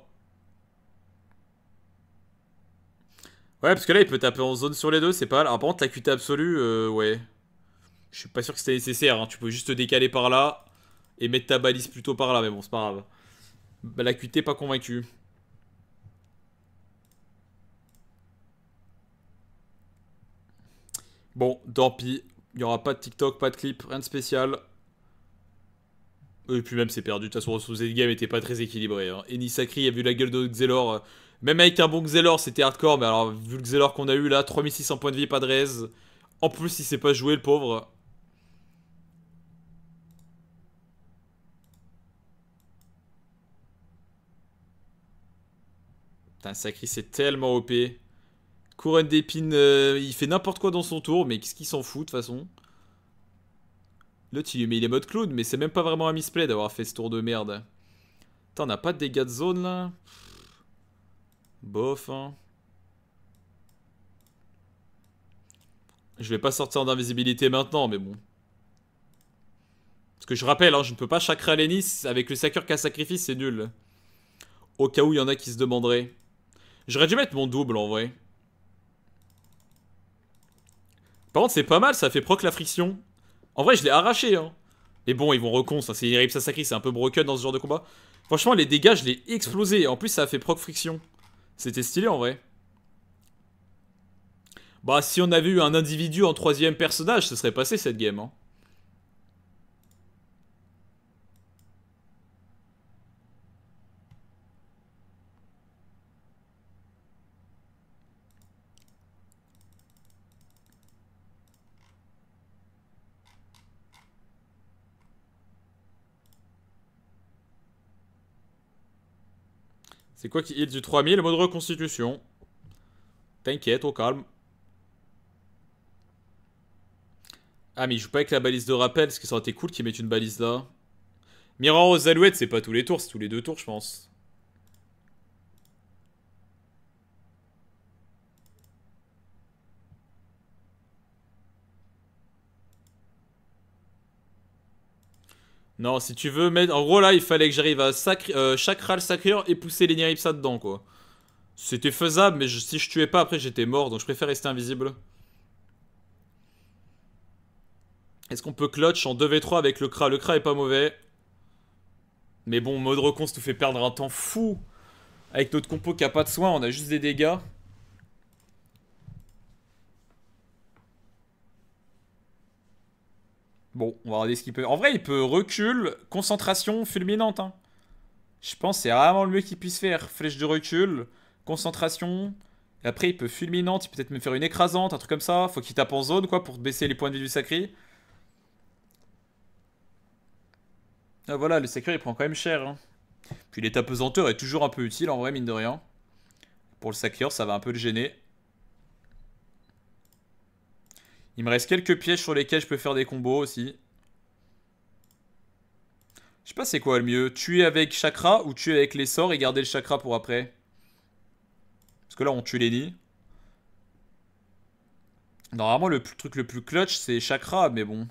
[SPEAKER 1] Ouais, parce que là, il peut taper en zone sur les deux, c'est pas... Alors, par contre, la QT absolue, euh, ouais. Je suis pas sûr que c'était nécessaire. Hein. Tu peux juste te décaler par là et mettre ta balise plutôt par là, mais bon, c'est pas grave. Bah, la QT, pas convaincu. Bon, tant pis. Il n'y aura pas de TikTok, pas de clip, rien de spécial. Et puis même c'est perdu. De toute façon, ce game était pas très équilibré. Hein. ni Sakri a vu la gueule de Xelor. Euh, même avec un bon Xelor, c'était hardcore. Mais alors, vu le Xelor qu'on a eu là, 3600 points de vie, pas de raise. En plus, il s'est pas joué le pauvre. Putain, Sakri c'est tellement OP. Couronne d'épines, euh, il fait n'importe quoi dans son tour, mais qu'est-ce qu'il s'en fout de toute façon L'autre, il lui met les modes clown, mais c'est même pas vraiment un misplay d'avoir fait ce tour de merde. t'en on pas de dégâts de zone, là Bof, hein. Je vais pas sortir d'invisibilité maintenant, mais bon. Parce que je rappelle, hein, je ne peux pas chakra Lénis avec le Sakur qu'à sacrifice, c'est nul. Au cas où il y en a qui se demanderaient. J'aurais dû mettre mon double, en vrai. Par contre, c'est pas mal, ça fait proc la friction. En vrai, je l'ai arraché, hein. Mais bon, ils vont recon, ça. C'est ça c'est un peu broken dans ce genre de combat. Franchement, les dégâts, je l'ai explosé. En plus, ça a fait proc friction. C'était stylé, en vrai. Bah, si on avait eu un individu en troisième personnage, ce serait passé cette game, hein. C'est quoi qui heal du 3000 Mode reconstitution. T'inquiète, au calme. Ah mais il joue pas avec la balise de rappel, parce que ça aurait été cool qu'il mette une balise là. Mirror aux alouettes, c'est pas tous les tours, c'est tous les deux tours je pense. Non, si tu veux mettre... En gros, là, il fallait que j'arrive à sacri... euh, chakra et pousser les Niripsa dedans, quoi. C'était faisable, mais si je tuais pas, après, j'étais mort, donc je préfère rester invisible. Est-ce qu'on peut clutch en 2v3 avec le Kra Le Kra est pas mauvais. Mais bon, mode ça nous fait perdre un temps fou. Avec notre compo qui a pas de soin, on a juste des dégâts. Bon, on va regarder ce qu'il peut. En vrai, il peut recul, concentration fulminante. Hein. Je pense que c'est vraiment le mieux qu'il puisse faire. Flèche de recul, concentration. Et après, il peut fulminante, il peut peut-être me faire une écrasante, un truc comme ça. Faut qu'il tape en zone, quoi, pour baisser les points de vie du sacré. Ah voilà, le sacré, il prend quand même cher. Hein. Puis l'état pesanteur est toujours un peu utile, en vrai, mine de rien. Pour le sacré, ça va un peu le gêner. Il me reste quelques pièges sur lesquels je peux faire des combos aussi. Je sais pas c'est quoi le mieux. Tuer avec chakra ou tuer avec les sorts et garder le chakra pour après. Parce que là on tue les nids. Normalement le truc le plus clutch c'est chakra mais bon.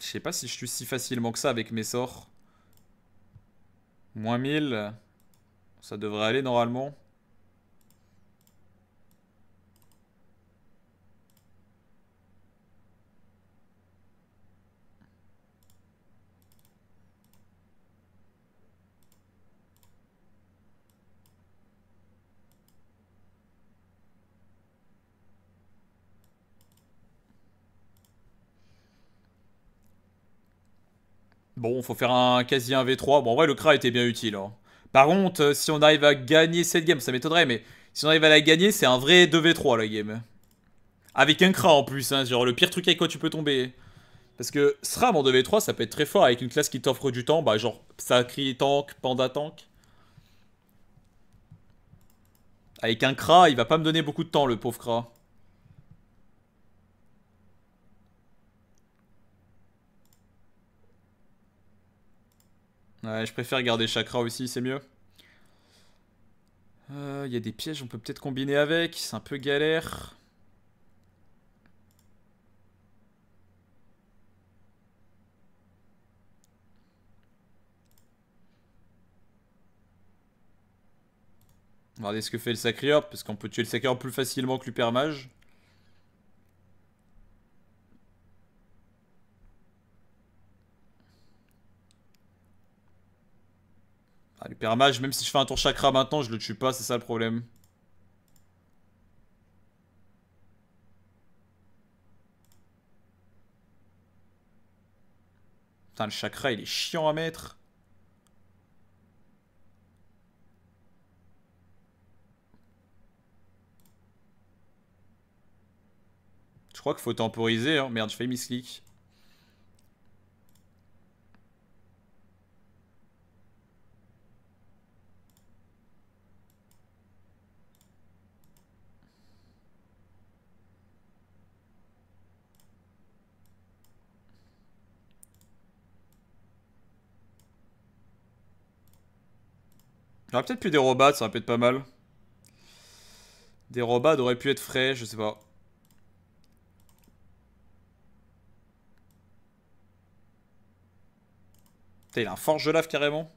[SPEAKER 1] Je sais pas si je tue si facilement que ça avec mes sorts. Moins 1000. Ça devrait aller normalement. Bon, faut faire un quasi un v 3 Bon, ouais, le kra était bien utile. Hein. Par contre, euh, si on arrive à gagner cette game, ça m'étonnerait, mais si on arrive à la gagner, c'est un vrai 2v3 la game. Avec un Kra en plus, hein, genre le pire truc avec quoi tu peux tomber. Parce que SRAM en 2v3, ça peut être très fort avec une classe qui t'offre du temps, bah genre Sacri tank, Panda tank. Avec un Kra, il va pas me donner beaucoup de temps le pauvre Kra. je préfère garder Chakra aussi, c'est mieux. Il euh, y a des pièges, on peut peut-être combiner avec. C'est un peu galère. Regardez ce que fait le Sacrior, parce qu'on peut tuer le Sacrior plus facilement que l'Upermage. les même si je fais un tour chakra maintenant, je le tue pas, c'est ça le problème. Putain, le chakra, il est chiant à mettre. Je crois qu'il faut temporiser. Hein. Merde, fais failli misclick. J'aurais peut-être plus des robots, ça aurait pu être pas mal. Des robots auraient pu être frais, je sais pas. Putain, il a un forge de lave carrément.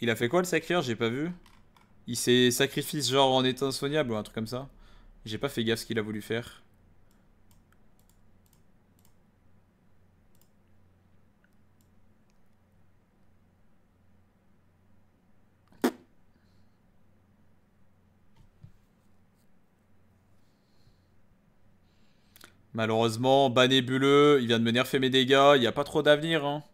[SPEAKER 1] Il a fait quoi le sacrieur J'ai pas vu. Il s'est sacrifié genre en état soignable ou un truc comme ça. J'ai pas fait gaffe ce qu'il a voulu faire. Malheureusement, bas nébuleux, il vient de me nerfer mes dégâts, il n'y a pas trop d'avenir. Hein.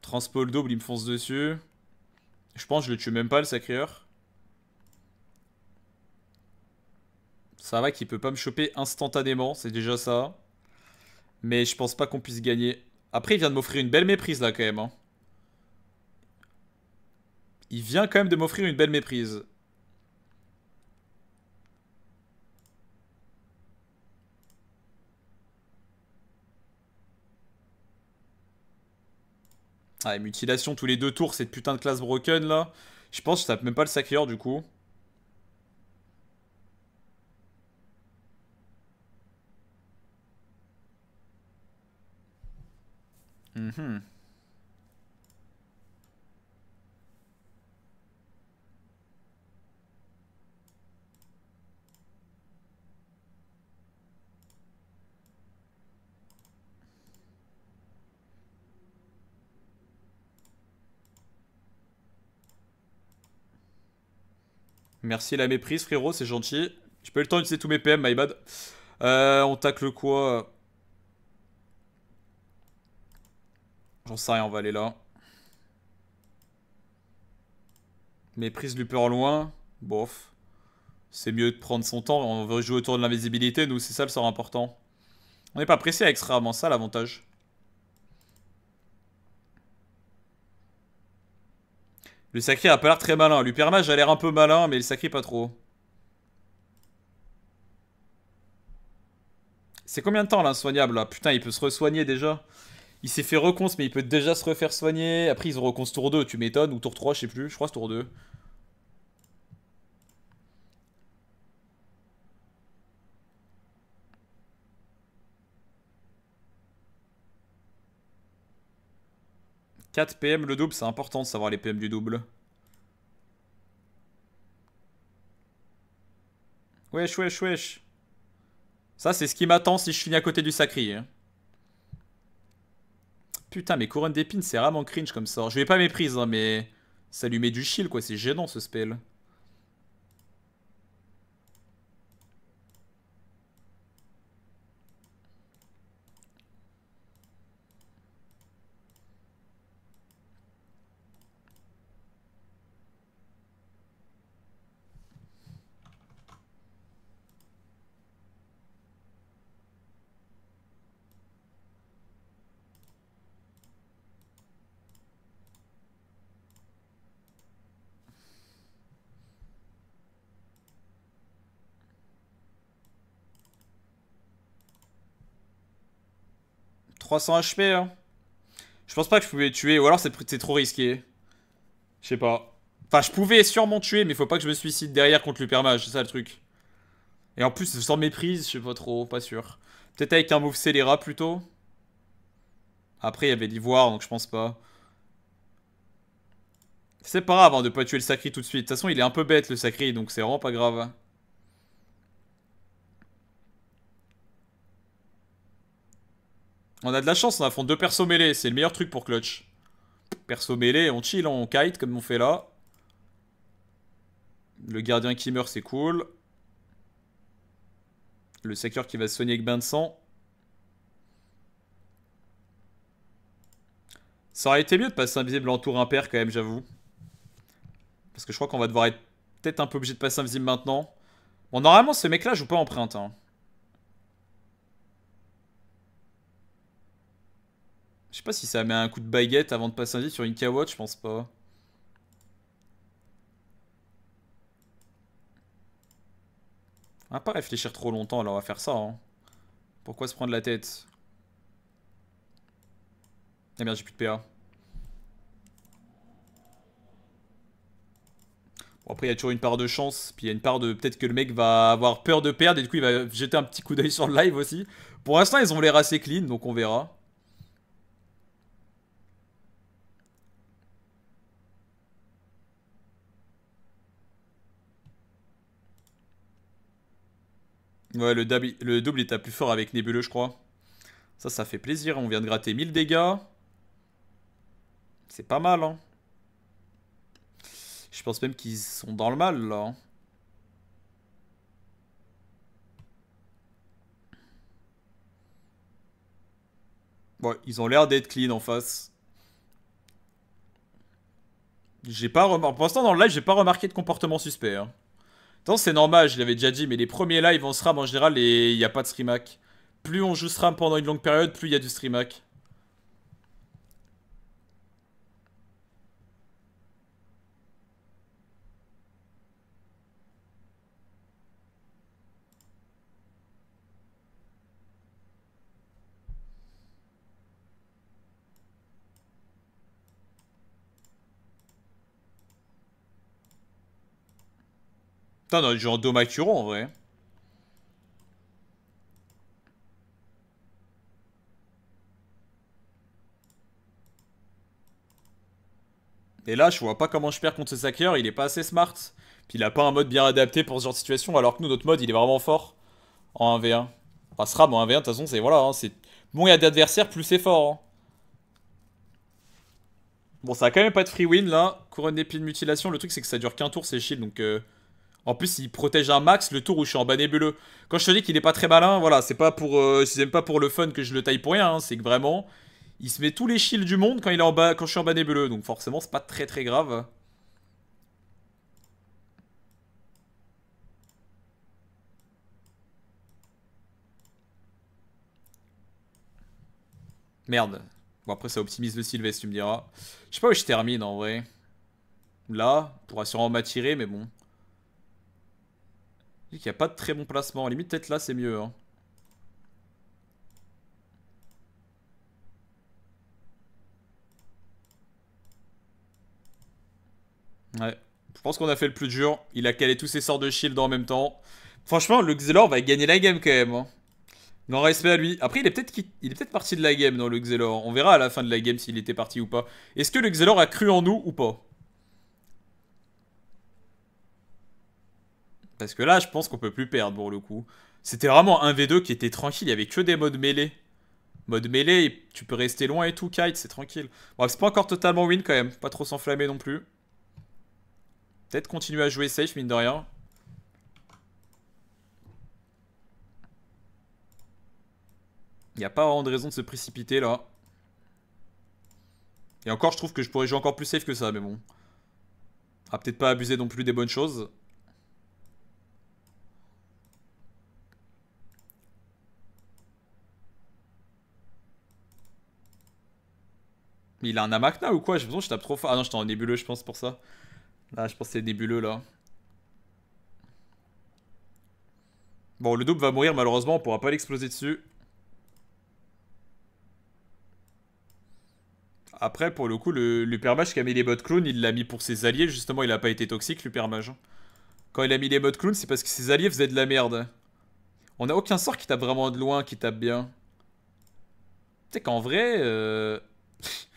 [SPEAKER 1] Transpole double, il me fonce dessus. Je pense que je le tue même pas le sacrieur. Ça va qu'il peut pas me choper instantanément, c'est déjà ça. Mais je pense pas qu'on puisse gagner. Après, il vient de m'offrir une belle méprise là quand même. Hein. Il vient quand même de m'offrir une belle méprise. Ah, mutilation tous les deux tours, cette putain de classe broken là. Je pense que ça même pas le sacrieur du coup. hum. Merci la méprise, frérot, c'est gentil. J'ai pas eu le temps d'utiliser tous mes PM, my bad. Euh, on tacle quoi J'en sais rien, on va aller là. Méprise du peur loin. Bof. C'est mieux de prendre son temps. On veut jouer autour de l'invisibilité, nous, c'est ça le sort important. On n'est pas pressé avec hein, ce ça l'avantage. Le sacré a pas l'air très malin. L'upermage a l'air un peu malin, mais le sacré pas trop. C'est combien de temps l'insoignable là Putain, il peut se resoigner déjà. Il s'est fait reconce, mais il peut déjà se refaire soigner. Après, ils ont reconce tour 2, tu m'étonnes, ou tour 3, je sais plus. Je crois que tour 2. 4 PM le double, c'est important de savoir les PM du double. Wesh, wesh, wesh. Ça, c'est ce qui m'attend si je finis à côté du sacri. Hein. Putain, mais couronne d'épines, c'est vraiment cringe comme ça. Je vais pas méprise, hein, mais... Ça lui met du shield, quoi. C'est gênant, ce spell. 300 HP, hein. Je pense pas que je pouvais tuer, ou alors c'est trop risqué. Je sais pas. Enfin, je pouvais sûrement tuer, mais faut pas que je me suicide derrière contre permage c'est ça le truc. Et en plus, sans méprise, je sais pas trop, pas sûr. Peut-être avec un move scélérat plutôt. Après, il y avait l'ivoire, donc je pense pas. C'est pas grave hein, de pas tuer le sacré tout de suite. De toute façon, il est un peu bête le sacré, donc c'est vraiment pas grave. On a de la chance, on affronte deux persos mêlés. C'est le meilleur truc pour Clutch. Perso mêlé, on chill, on kite comme on fait là. Le gardien qui meurt, c'est cool. Le secteur qui va se soigner avec bain de sang. Ça aurait été mieux de passer invisible en tour impair quand même, j'avoue. Parce que je crois qu'on va devoir être peut-être un peu obligé de passer invisible maintenant. Bon, normalement, ce mec-là joue pas en Hein. Je sais pas si ça met un coup de baguette avant de passer un vide sur une Watch, je pense pas. On va pas réfléchir trop longtemps, alors on va faire ça. Hein. Pourquoi se prendre la tête Ah eh bien j'ai plus de PA. Bon, après, il y a toujours une part de chance. Puis il y a une part de. Peut-être que le mec va avoir peur de perdre. Et du coup, il va jeter un petit coup d'œil sur le live aussi. Pour l'instant, ils ont l'air assez clean. Donc, on verra. Ouais, le, double est à plus fort avec nébuleux, je crois. Ça, ça fait plaisir. On vient de gratter 1000 dégâts. C'est pas mal, hein. Je pense même qu'ils sont dans le mal, là. Hein. Ouais, ils ont l'air d'être clean en face. J'ai pas remarqué... Pour l'instant, dans le live, j'ai pas remarqué de comportement suspect. Hein. Tant c'est normal, je l'avais déjà dit, mais les premiers lives en SRAM en général, il y a pas de stream Plus on joue SRAM pendant une longue période, plus il y a du stream Putain, on genre dû en en vrai. Et là, je vois pas comment je perds contre ce saqueur, il est pas assez smart. Puis il a pas un mode bien adapté pour ce genre de situation, alors que nous, notre mode, il est vraiment fort en 1v1. Enfin, ce rab en 1v1, de toute façon, c'est voilà, hein, c'est. Bon, il y a d'adversaires, plus c'est fort. Hein. Bon, ça a quand même pas de free win là. Couronne d'épine mutilation, le truc c'est que ça dure qu'un tour, c'est shield, donc. Euh, en plus, il protège un max le tour où je suis en bas nébuleux. Quand je te dis qu'il est pas très malin, voilà, c'est pas pour, Si euh, c'est pas pour le fun que je le taille pour rien. Hein. c'est que vraiment, il se met tous les shields du monde quand il en quand je suis en bas nébuleux. Donc forcément, c'est pas très très grave. Merde. Bon après ça optimise le Sylvestre, tu me diras. Je sais pas où je termine en vrai. Là, pour sûrement m'attirer, mais bon. Il n'y a pas de très bon placement. À limite, peut-être là, c'est mieux. Hein. Ouais. Je pense qu'on a fait le plus dur. Il a calé tous ses sorts de shield en même temps. Franchement, le Xelor va gagner la game quand même. Hein. Non, reste respect à lui. Après, il est peut-être il est peut parti de la game dans le Xelor. On verra à la fin de la game s'il était parti ou pas. Est-ce que le Xelor a cru en nous ou pas Parce que là, je pense qu'on peut plus perdre pour le coup. C'était vraiment un V2 qui était tranquille, il y avait que des modes mêlés. Mode mêlée, tu peux rester loin et tout, kite, c'est tranquille. Bon, c'est pas encore totalement win quand même, pas trop s'enflammer non plus. Peut-être continuer à jouer safe, mine de rien. Il n'y a pas vraiment de raison de se précipiter là. Et encore, je trouve que je pourrais jouer encore plus safe que ça, mais bon. Ah, peut-être pas abuser non plus des bonnes choses. Mais il a un Amakna ou quoi J'ai l'impression que je tape trop fort. Ah non, j'étais en nébuleux, je pense, pour ça. Là, je pense que c'est nébuleux, là. Bon, le double va mourir, malheureusement, on pourra pas l'exploser dessus. Après, pour le coup, le, qui a mis les bots clowns, il l'a mis pour ses alliés. Justement, il a pas été toxique, l'Upermage. Quand il a mis les bots clowns, c'est parce que ses alliés faisaient de la merde. On a aucun sort qui tape vraiment de loin, qui tape bien. Tu sais qu'en vrai... Euh...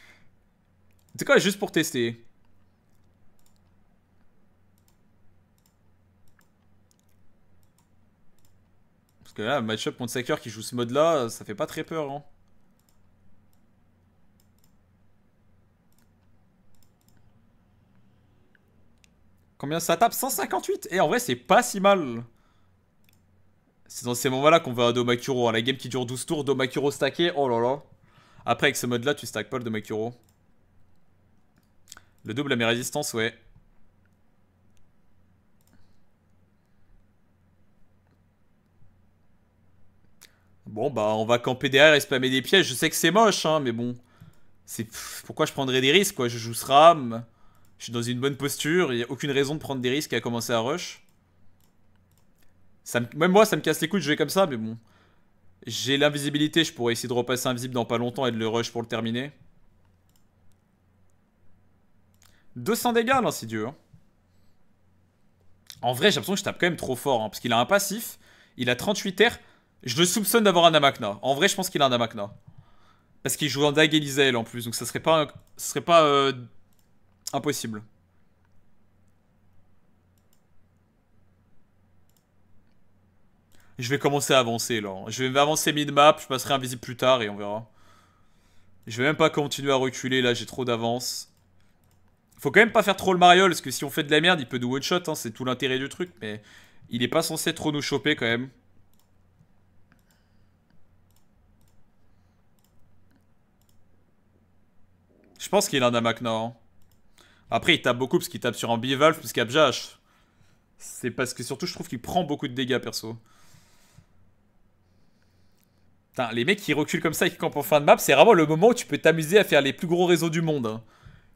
[SPEAKER 1] C'est quoi, juste pour tester Parce que là, match-up contre Saker qui joue ce mode-là, ça fait pas très peur, hein. Combien ça tape 158 Et eh, en vrai, c'est pas si mal C'est dans ces moments-là qu'on va à Domakuro. Hein. La game qui dure 12 tours, Domakuro stacké, oh là là. Après, avec ce mode-là, tu stacks pas le Domakuro. Le double à mes résistances, ouais. Bon, bah, on va camper derrière et spammer des pièges. Je sais que c'est moche, hein, mais bon. C'est Pourquoi je prendrais des risques, quoi Je joue SRAM. Je suis dans une bonne posture. Il n'y a aucune raison de prendre des risques à commencer à rush. Ça Même moi, ça me casse les couilles de jouer comme ça, mais bon. J'ai l'invisibilité. Je pourrais essayer de repasser invisible dans pas longtemps et de le rush pour le terminer. 200 dégâts c'est dieu hein. En vrai, j'ai l'impression que je tape quand même trop fort, hein, parce qu'il a un passif, il a 38 terres. Je le soupçonne d'avoir un Amakna. En vrai, je pense qu'il a un Amakna. Parce qu'il joue en Dagelizel en plus, donc ça serait pas, serait pas euh, impossible. Je vais commencer à avancer là. Je vais avancer mid-map, je passerai invisible plus tard et on verra. Je vais même pas continuer à reculer, là j'ai trop d'avance. Faut quand même pas faire trop le Mariol, parce que si on fait de la merde, il peut nous one-shot, hein, c'est tout l'intérêt du truc, mais il est pas censé trop nous choper quand même. Je pense qu'il en a maintenant. Après, il tape beaucoup parce qu'il tape sur un bivalve plus qu'Abjash. C'est parce que surtout, je trouve qu'il prend beaucoup de dégâts perso. les mecs qui reculent comme ça et qui campent en fin de map, c'est vraiment le moment où tu peux t'amuser à faire les plus gros réseaux du monde. Hein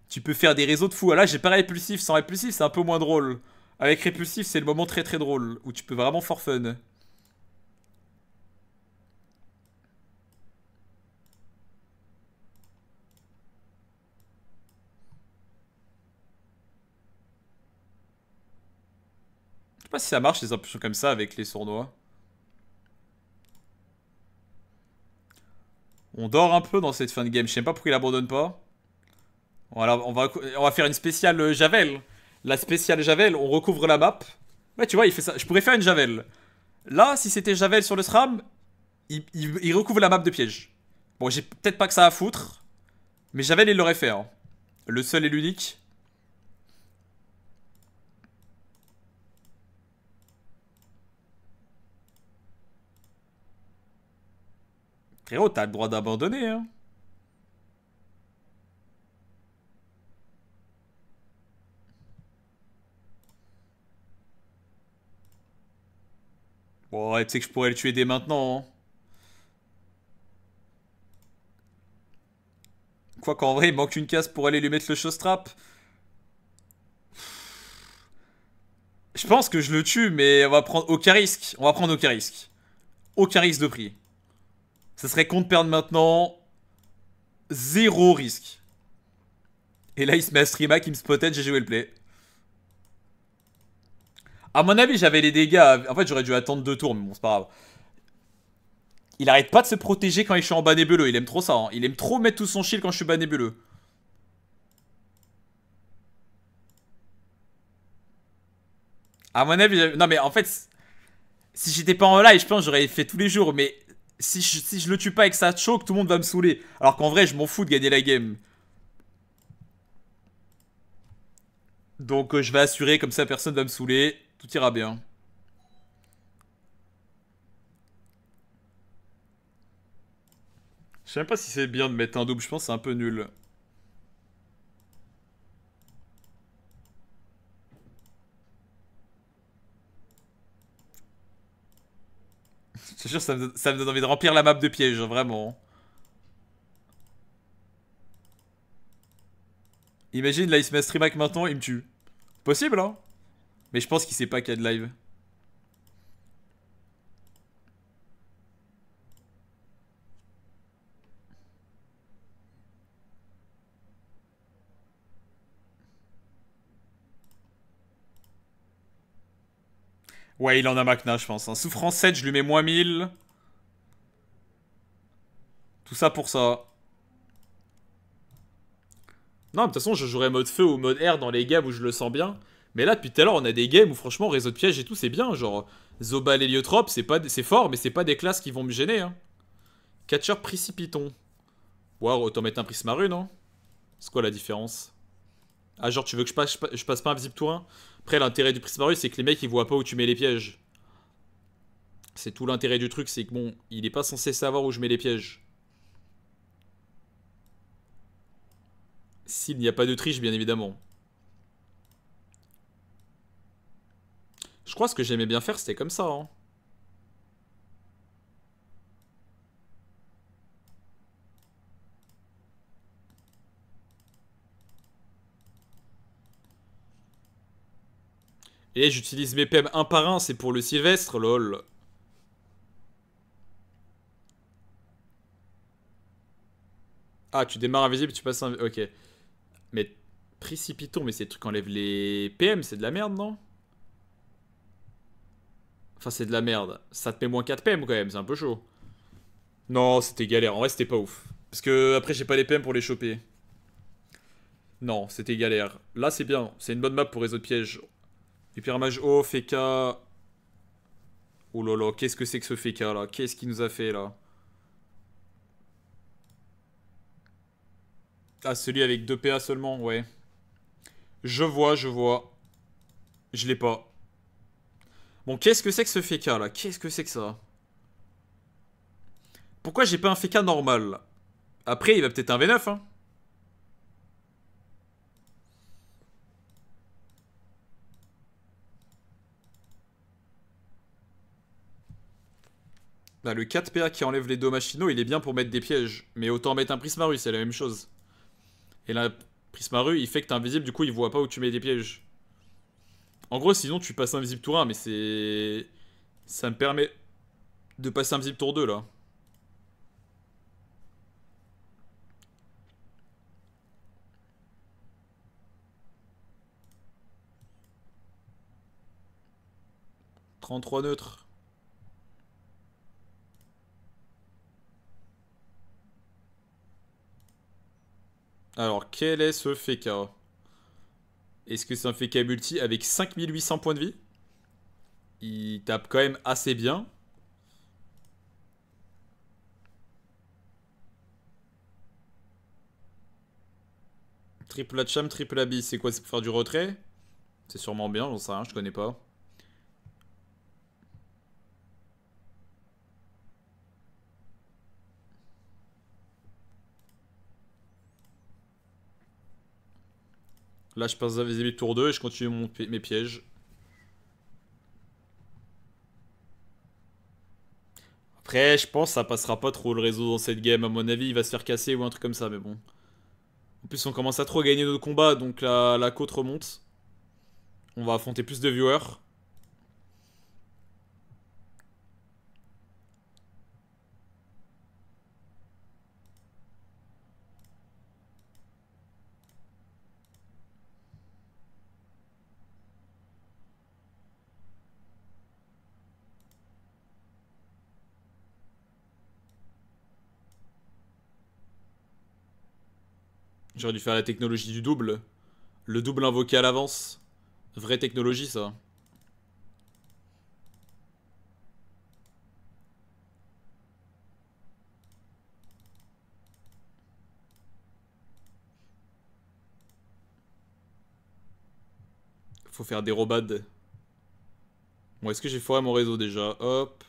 [SPEAKER 1] tu peux faire des réseaux de fous. Ah là, j'ai pas répulsif. Sans répulsif, c'est un peu moins drôle. Avec répulsif, c'est le moment très très drôle où tu peux vraiment for fun. Je sais pas si ça marche les impulsions comme ça avec les sournois. On dort un peu dans cette fin de game. Je sais pas pourquoi il abandonne pas on va, on va faire une spéciale euh, Javel. La spéciale Javel, on recouvre la map. Ouais, tu vois, il fait ça. Je pourrais faire une Javel. Là, si c'était Javel sur le SRAM, il, recouvre la map de piège. Bon, j'ai peut-être pas que ça à foutre. Mais Javel, il l'aurait fait. Hein. Le seul et l'unique. Frérot, t'as le droit d'abandonner, hein. Bon, tu sais que je pourrais le tuer dès maintenant. Hein. Quoi qu'en vrai, il manque une case pour aller lui mettre le showstrap. Je pense que je le tue, mais on va prendre aucun risque. On va prendre aucun risque. Aucun risque de prix. Ça serait con de perdre maintenant. Zéro risque. Et là, il se met à streamer il me spotait, j'ai joué le play. À mon avis, j'avais les dégâts. En fait, j'aurais dû attendre deux tours, mais bon, c'est pas grave. Il arrête pas de se protéger quand je suis en bas Il aime trop ça. Hein. Il aime trop mettre tout son shield quand je suis bas nébuleux. À mon avis, non mais en fait, si j'étais pas en live, je pense j'aurais fait tous les jours. Mais si je, le tue pas avec que ça tout le monde va me saouler. Alors qu'en vrai, je m'en fous de gagner la game. Donc euh, je vais assurer, comme ça personne va me saouler. Tout ira bien. Je sais même pas si c'est bien de mettre un double, je pense que c'est un peu nul. C'est sûr, sûr ça me, donne envie de remplir la map de pièges, vraiment. Imagine, là, il se met stream maintenant, il me tue. Possible, hein mais je pense qu'il sait pas qu'il y a de live. Ouais, il en a Macna, je pense. Un hein. Souffrance 7, je lui mets moins 1000. Tout ça pour ça. Non, de toute façon, je jouerai mode feu ou mode air dans les games où je le sens bien. Mais là, depuis tout à l'heure, on a des games où franchement, réseau de pièges et tout, c'est bien. Genre, Zobal Liotrop, c'est pas, c'est fort, mais c'est pas des classes qui vont me gêner. Hein. Catcher Précipiton. Waouh, autant mettre un Prismaru, non hein. C'est quoi la différence Ah, genre, tu veux que je passe, je passe pas invisible tour Après, l'intérêt du Prismaru, c'est que les mecs, ils voient pas où tu mets les pièges. C'est tout l'intérêt du truc, c'est que bon, il est pas censé savoir où je mets les pièges. S'il n'y a pas de triche, bien évidemment. Je crois que ce que j'aimais bien faire, c'était comme ça. Hein. Et j'utilise mes PM un par un, c'est pour le Sylvestre, lol. Ah, tu démarres invisible, tu passes un... Ok. Mais précipitons, mais ces trucs enlèvent les PM, c'est de la merde, non Enfin, c'est de la merde. Ça te met moins 4 PM quand même, c'est un peu chaud. Non, c'était galère. En vrai, c'était pas ouf. Parce que après, j'ai pas les PM pour les choper. Non, c'était galère. Là, c'est bien. C'est une bonne map pour les autres pièges. Et puis, ramage haut, Feka Oh là là, qu'est-ce que c'est que ce Feka là Qu'est-ce qu'il nous a fait là Ah, celui avec 2 PA seulement, ouais. Je vois, je vois. Je l'ai pas. Bon, qu'est-ce que c'est que ce FK là Qu'est-ce que c'est que ça Pourquoi j'ai pas un FK normal Après, il va peut-être un V9, hein bah, le 4PA qui enlève les deux machinaux, il est bien pour mettre des pièges. Mais autant mettre un prismaru, c'est la même chose. Et là, prismaru, il fait que t'es invisible, du coup, il voit pas où tu mets des pièges. En gros, sinon, tu passes invisible tour 1, mais c'est. Ça me permet de passer invisible tour 2 là. 33 trois neutres. Alors, quel est ce FK est-ce que ça fait fait multi avec 5800 points de vie Il tape quand même assez bien. Triple A triple B, c'est quoi C'est pour faire du retrait C'est sûrement bien, j'en sais rien, je connais pas. Là, je passe de tour 2 et je continue mes pièges. Après, je pense que ça passera pas trop le réseau dans cette game. À mon avis, il va se faire casser ou un truc comme ça, mais bon. En plus, on commence à trop gagner nos combats, donc la, la côte remonte. On va affronter plus de viewers. J'aurais dû faire la technologie du double. Le double invoqué à l'avance. Vraie technologie, ça. Faut faire des robades. Bon, est-ce que j'ai foiré mon réseau déjà Hop.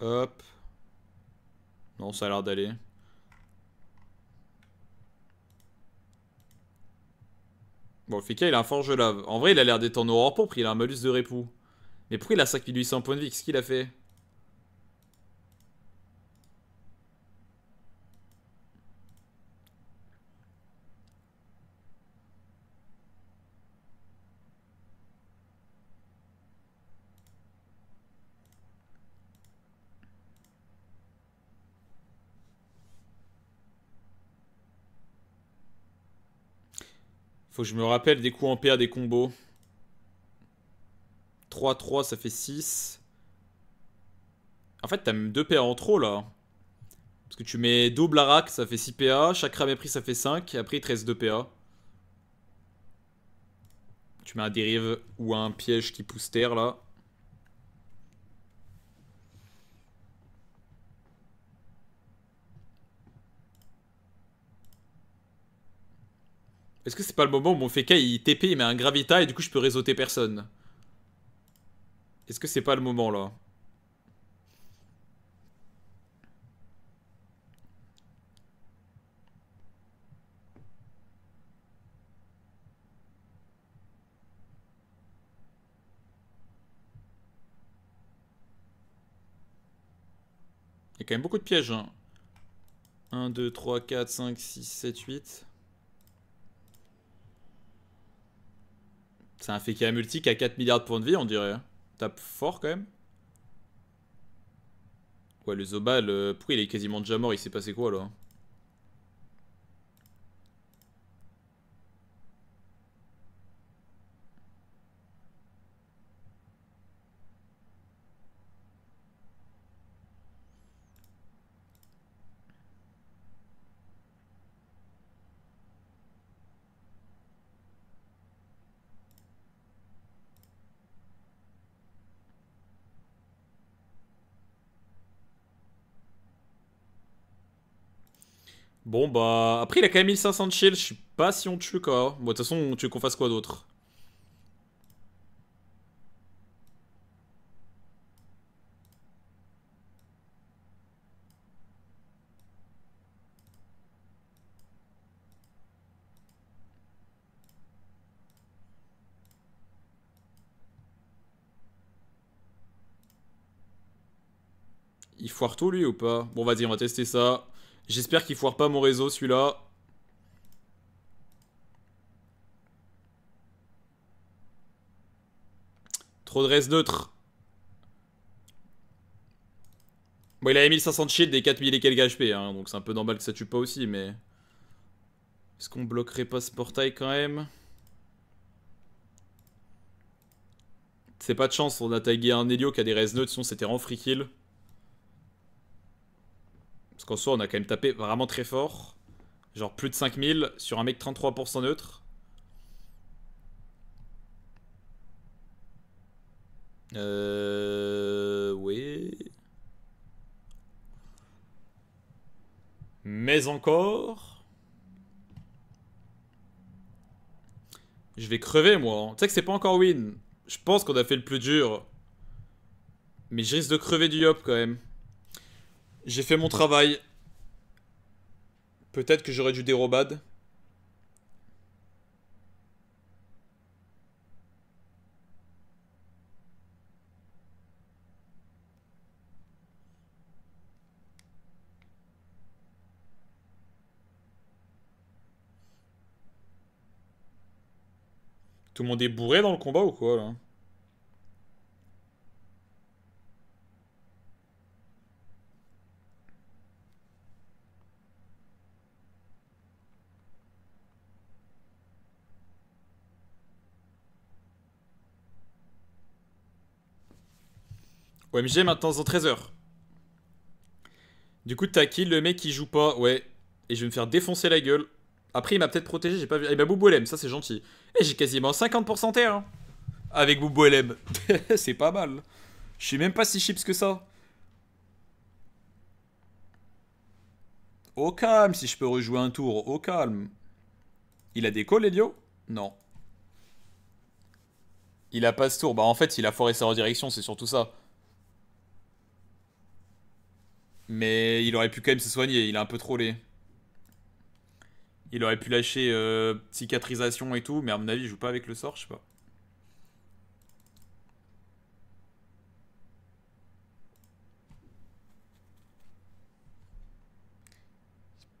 [SPEAKER 1] Hop. Non, ça a l'air d'aller. Bon, Fika, il a un forge lave. En vrai, il a l'air d'être en aurore pourpre, il a un malus de répou. Mais pourquoi il a 5800 points de vie Qu'est-ce qu'il a fait Faut que je me rappelle des coups en PA des combos. 3-3, ça fait 6. En fait, t'as même 2 PA en trop là. Parce que tu mets double Arak, ça fait 6 PA. Chaque ramé pris ça fait 5. Et après, il te reste 2 PA. Tu mets un dérive ou un piège qui pousse terre là. Est-ce que c'est pas le moment où mon Feka il TP, il met un Gravita et du coup je peux réseauter personne Est-ce que c'est pas le moment là Il y a quand même beaucoup de pièges. Hein. 1, 2, 3, 4, 5, 6, 7, 8. C'est un Fekir multi qui a 4 milliards de points de vie, on dirait. Tape fort quand même. Ouais, le Zoba, le... pourquoi il est quasiment déjà mort Il s'est passé quoi là Bon, bah... Après, il a quand même 1500 de Je sais pas si on tue, quoi. Bon, de toute façon, tu tue qu'on fasse quoi d'autre Il foire tout lui ou pas Bon vas-y on va tester ça J'espère qu'il foire pas mon réseau, celui-là. Trop de reste neutre. Bon, il a 1500 shield et 4000 et quelques HP, hein, donc c'est un peu normal que ça tue pas aussi, mais... Est-ce qu'on bloquerait pas ce portail quand même C'est pas de chance, on a tagué un Helio qui a des res neutres, sinon c'était en free kill. Parce qu'en soi, on a quand même tapé vraiment très fort. Genre plus de 5000 sur un mec 33% neutre. Euh... Oui. Mais encore... Je vais crever, moi. Hein. Tu sais que c'est pas encore win. Je pense qu'on a fait le plus dur. Mais je risque de crever du Yop quand même. J'ai fait mon travail. Peut-être que j'aurais dû dérobade. Tout le monde est bourré dans le combat ou quoi là OMG, maintenant dans 13h. Du coup, t'as qui le mec qui joue pas Ouais. Et je vais me faire défoncer la gueule. Après, il m'a peut-être protégé, j'ai pas vu. Eh bah Boubou LM, ça c'est gentil. Et eh, j'ai quasiment 50% terre hein. avec Boubou LM. c'est pas mal. Je suis même pas si chips que ça. Au calme, si je peux rejouer un tour, au calme. Il a des calls, Elio Non. Il a pas ce tour. Bah, en fait, il a foiré sa redirection, c'est surtout ça. Mais il aurait pu quand même se soigner, il a un peu trollé. Il aurait pu lâcher euh, cicatrisation et tout, mais à mon avis, il joue pas avec le sort, je sais pas.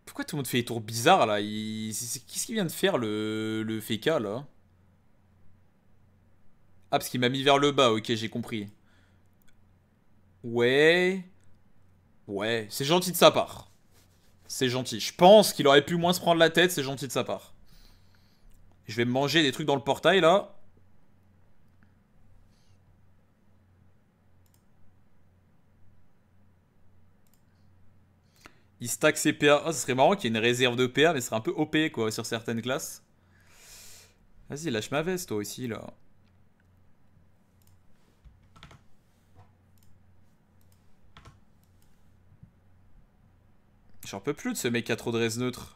[SPEAKER 1] Pourquoi tout le monde fait des tours bizarres là Qu'est-ce qu'il vient de faire le, le FK là Ah, parce qu'il m'a mis vers le bas, ok, j'ai compris. Ouais. Ouais, c'est gentil de sa part. C'est gentil. Je pense qu'il aurait pu moins se prendre la tête, c'est gentil de sa part. Je vais manger des trucs dans le portail, là. Il stack ses PA. Oh, ce serait marrant qu'il y ait une réserve de PA, mais ce serait un peu OP, quoi, sur certaines classes. Vas-y, lâche ma veste, toi aussi, là. J'en peux plus de ce mec à trop de neutre.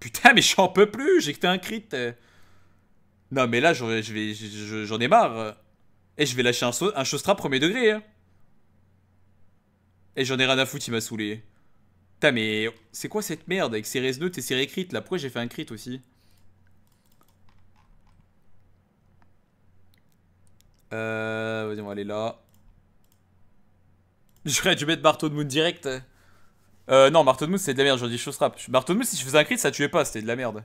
[SPEAKER 1] Putain, mais j'en peux plus, j'ai fait un crit. Non, mais là, j'en je vais, j'en ai marre. Et je vais lâcher un, un premier degré. Hein. Et j'en ai rien à foutre, il m'a saoulé. Putain, mais c'est quoi cette merde avec ses res neutres et ses récrites là Pourquoi j'ai fait un crit aussi Euh. Vas-y, on va aller là. J'aurais dû mettre marteau de moon direct. Euh, non, marteau de moon, c'était de la merde, j'aurais dit chausserape Marteau de moon, si je faisais un crit, ça tuait pas, c'était de la merde.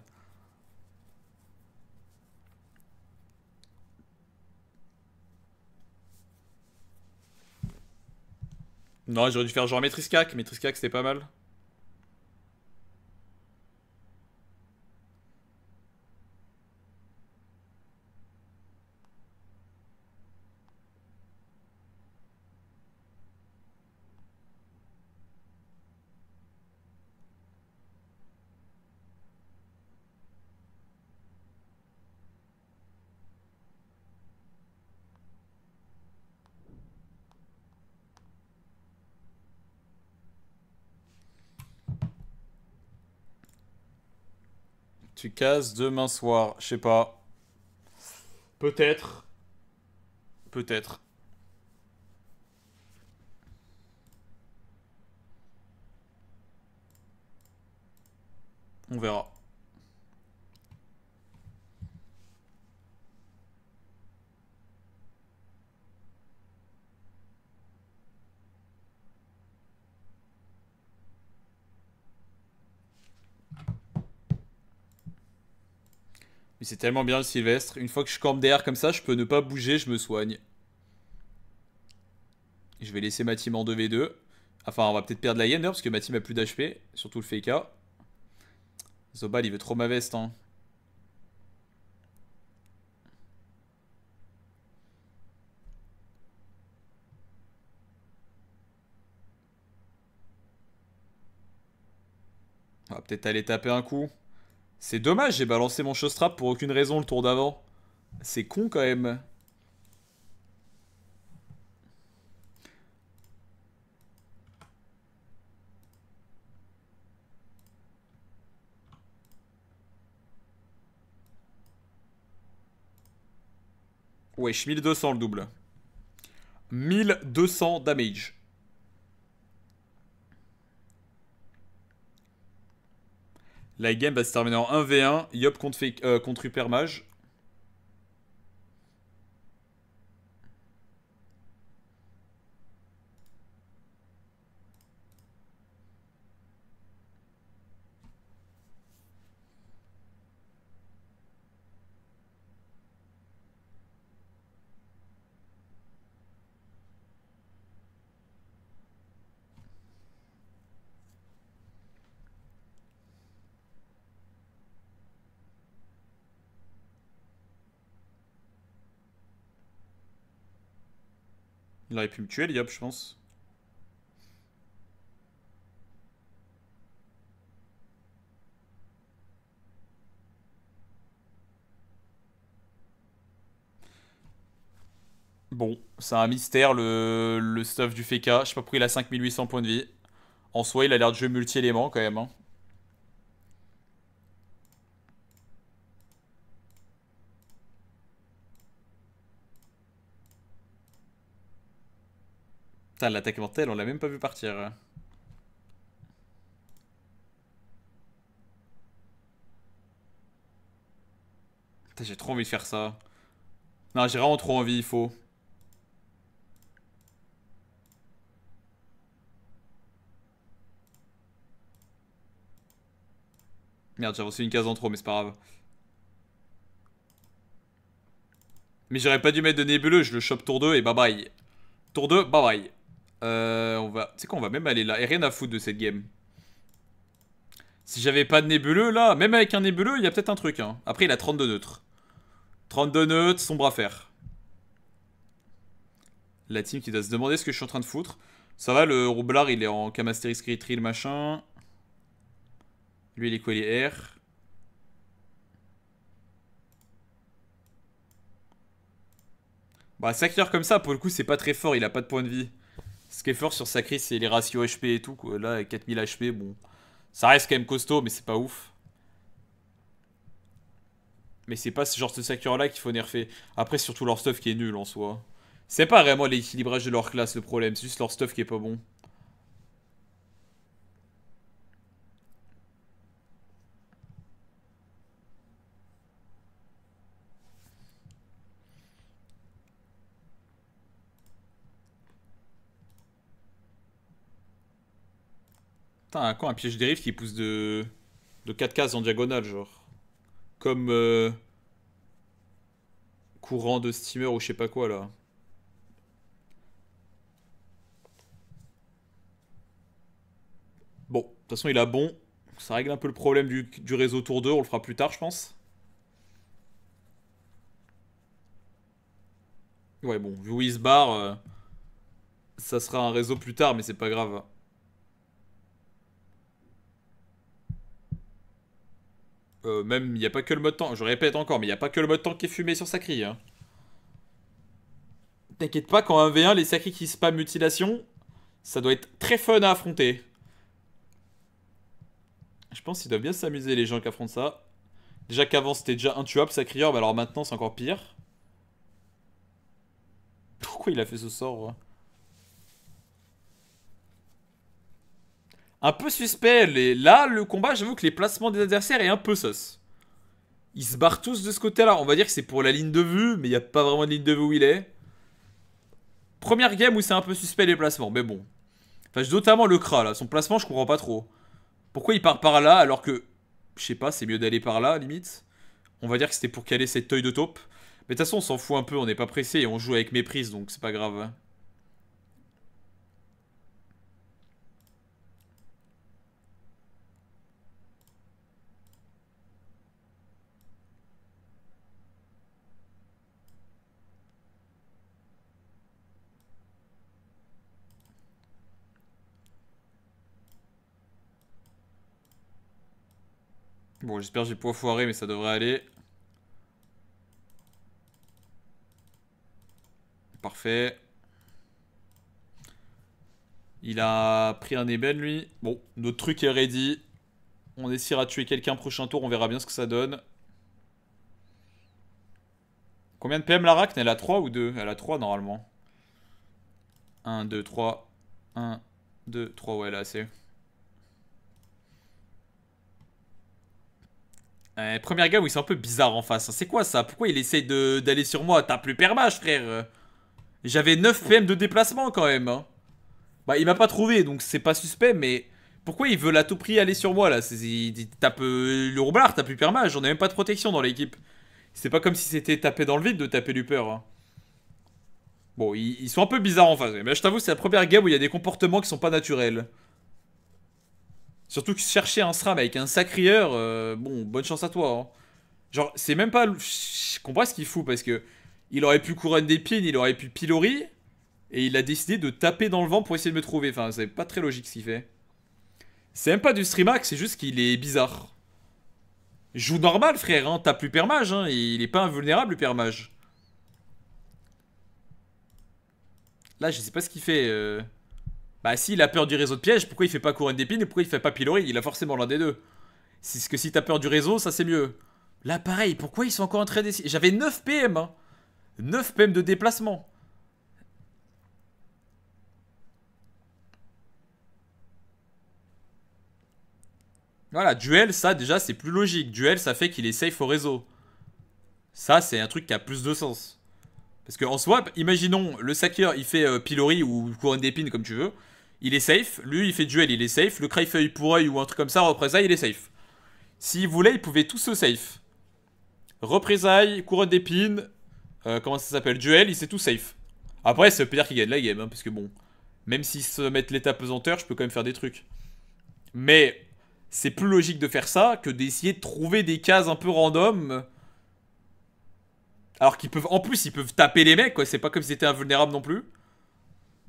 [SPEAKER 1] Non, j'aurais dû faire genre maîtrise cac. Maîtrise cac, c'était pas mal. Tu casses demain soir, je sais pas. Peut-être. Peut-être. On verra. Mais c'est tellement bien le Sylvestre. Une fois que je campe derrière comme ça, je peux ne pas bouger, je me soigne. Je vais laisser ma team en 2v2. Enfin, on va peut-être perdre la Yenner parce que ma team a plus d'HP. Surtout le FK. Zobal, il veut trop ma veste. Hein. On va peut-être aller taper un coup. C'est dommage, j'ai balancé mon showstrap pour aucune raison le tour d'avant. C'est con quand même. Wesh, 1200 le double. 1200 damage. La game va se terminer en 1v1, Yop contre, euh, contre aurait pu me tuer, je pense. Bon, c'est un mystère le, stuff du Feka. Je sais pas pourquoi il a 5800 points de vie. En soi, il a l'air de jouer multi-éléments quand même. Hein. Putain, l'attaque mortelle, on l'a même pas vu partir. Putain, j'ai trop envie de faire ça. Non, j'ai vraiment trop envie, il faut. Merde, j'ai reçu une case en trop, mais c'est pas grave. Mais j'aurais pas dû mettre de nébuleux, je le chope tour 2 et bye bye. Tour 2, bye bye. Euh, on va... Tu sais quoi, va même aller là. Et rien à foutre de cette game. Si j'avais pas de nébuleux, là, même avec un nébuleux, il y a peut-être un truc. Hein. Après, il a 32 neutres. 32 neutres, sombre à faire. La team qui doit se demander ce que je suis en train de foutre. Ça va, le roublard, il est en Camasteris le machin. Lui, il est quoi, il est R. Bah, comme ça, pour le coup, c'est pas très fort, il a pas de point de vie. Ce qui est fort sur Sacré, c'est les ratios HP et tout. Quoi. Là, 4000 HP, bon. Ça reste quand même costaud, mais c'est pas ouf. Mais c'est pas ce genre de Sakura-là qu'il faut nerfer. Après, surtout leur stuff qui est nul en soi. C'est pas vraiment l'équilibrage de leur classe le problème, c'est juste leur stuff qui est pas bon. un piège dérive qui pousse de... 4 cases en diagonale, genre. Comme... Euh, courant de steamer ou je sais pas quoi, là. Bon, de toute façon, il a bon. Ça règle un peu le problème du, réseau tour 2, on le fera plus tard, je pense. Ouais, bon, vu où il euh, ça sera un réseau plus tard, mais c'est pas grave. Euh, même, il n'y a pas que le mode temps. Je répète encore, mais il n'y a pas que le mode temps qui est fumé sur Sakri, Hein. T'inquiète pas, quand 1v1, les Sakri qui spam mutilation, ça doit être très fun à affronter. Je pense qu'il doit bien s'amuser, les gens qui affrontent ça. Déjà qu'avant, c'était déjà intuable, Sakrior, alors maintenant, c'est encore pire. Pourquoi il a fait ce sort hein un peu suspect. Les... Là, le combat, j'avoue que les placements des adversaires est un peu sauce. Ils se barrent tous de ce côté-là. On va dire que c'est pour la ligne de vue, mais il n'y a pas vraiment de ligne de vue où il est. Première game où c'est un peu suspect les placements, mais bon. Enfin, notamment le Kra, là. Son placement, je comprends pas trop. Pourquoi il part par là alors que. Je sais pas, c'est mieux d'aller par là, limite. On va dire que c'était pour caler cette œil de taupe. Mais de toute façon, on s'en fout un peu, on n'est pas pressé et on joue avec méprise, donc c'est pas grave. Hein. Bon, j'espère que j'ai pas foiré, mais ça devrait aller. Parfait. Il a pris un ébène, lui. Bon, notre truc est ready. On essaiera de tuer quelqu'un prochain tour, on verra bien ce que ça donne. Combien de PM la Racne Elle a 3 ou 2 Elle a 3 normalement. 1, 2, 3. 1, 2, 3, ouais, là c'est... assez. Eh, première game où ils sont un peu bizarres en face. Hein. C'est quoi ça Pourquoi il essaie d'aller sur moi T'as plus permage, frère J'avais 9 PM de déplacement quand même. Hein. Bah, il m'a pas trouvé, donc c'est pas suspect, mais... Pourquoi il veut à tout prix aller sur moi, là tape, euh, Le roublard, t'as plus permage, j'en ai même pas de protection dans l'équipe. C'est pas comme si c'était tapé dans le vide de taper du peur. Hein. Bon, ils, ils, sont un peu bizarres en face. Mais je t'avoue, c'est la première game où il y a des comportements qui sont pas naturels. Surtout que chercher un SRAM avec un sacrieur, euh, bon, bonne chance à toi. Hein. Genre, c'est même pas. Je comprends ce qu'il fout parce que il aurait pu couronne d'épines, il aurait pu pilori, et il a décidé de taper dans le vent pour essayer de me trouver. Enfin, c'est pas très logique ce qu'il fait. C'est même pas du streamax, c'est juste qu'il est bizarre. joue normal, frère, hein. Tape plus hein. Il est pas invulnérable, le permage. Là, je sais pas ce qu'il fait. Euh. Bah s'il a peur du réseau de pièges, pourquoi il fait pas couronne d'épines et pourquoi il fait pas pilori Il a forcément l'un des deux. C'est ce que si t'as peur du réseau, ça c'est mieux. Là pareil, pourquoi ils sont encore en train d'essayer J'avais 9 PM hein. 9 PM de déplacement. Voilà, duel, ça déjà c'est plus logique. Duel, ça fait qu'il est safe au réseau. Ça, c'est un truc qui a plus de sens. Parce qu'en swap, imaginons, le sacker, il fait euh, pilori ou couronne d'épines, comme tu veux. Il est safe. Lui, il fait duel, il est safe. Le crayfeuille pour oeil ou un truc comme ça, représailles, il est safe. S'il voulait, il pouvait tous se safe. Représailles, couronne d'épines, euh, comment ça s'appelle Duel, il s'est tout safe. Après, c'est dire qu'il gagne la game, hein, parce que bon, même si se mettent l'état pesanteur, je peux quand même faire des trucs. Mais c'est plus logique de faire ça que d'essayer de trouver des cases un peu random alors qu'ils peuvent, en plus, ils peuvent taper les mecs, quoi. C'est pas comme s'ils étaient invulnérables non plus.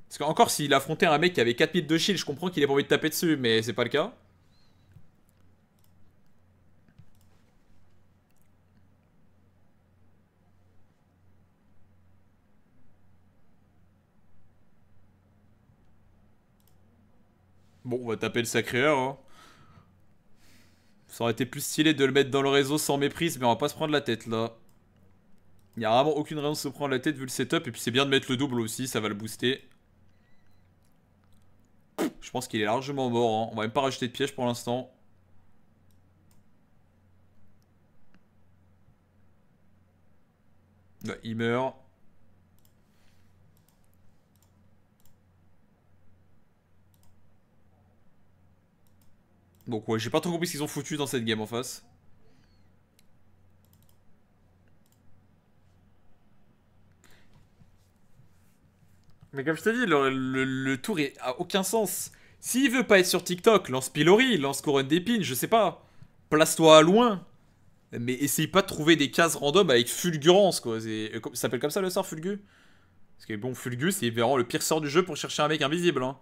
[SPEAKER 1] Parce qu'encore, s'il affrontait un mec qui avait 4000 de shield, je comprends qu'il ait pas envie de taper dessus, mais c'est pas le cas. Bon, on va taper le sacré heure. Hein. Ça aurait été plus stylé de le mettre dans le réseau sans méprise, mais on va pas se prendre la tête là. Il n'y a vraiment aucune raison de se prendre la tête vu le setup. Et puis c'est bien de mettre le double aussi, ça va le booster. Je pense qu'il est largement mort. Hein. On va même pas rajouter de piège pour l'instant. il meurt. Donc ouais, j'ai pas trop compris ce qu'ils ont foutu dans cette game en face. Mais comme je te dis, le, tour est, à aucun sens. S'il veut pas être sur TikTok, lance Pilori, lance Couronne d'épines, je sais pas. Place-toi à loin. Mais essaye pas de trouver des cases random avec fulgurance, quoi. Euh, ça s'appelle comme ça le sort, Fulgu Parce que bon, Fulgu, c'est vraiment le pire sort du jeu pour chercher un mec invisible, hein.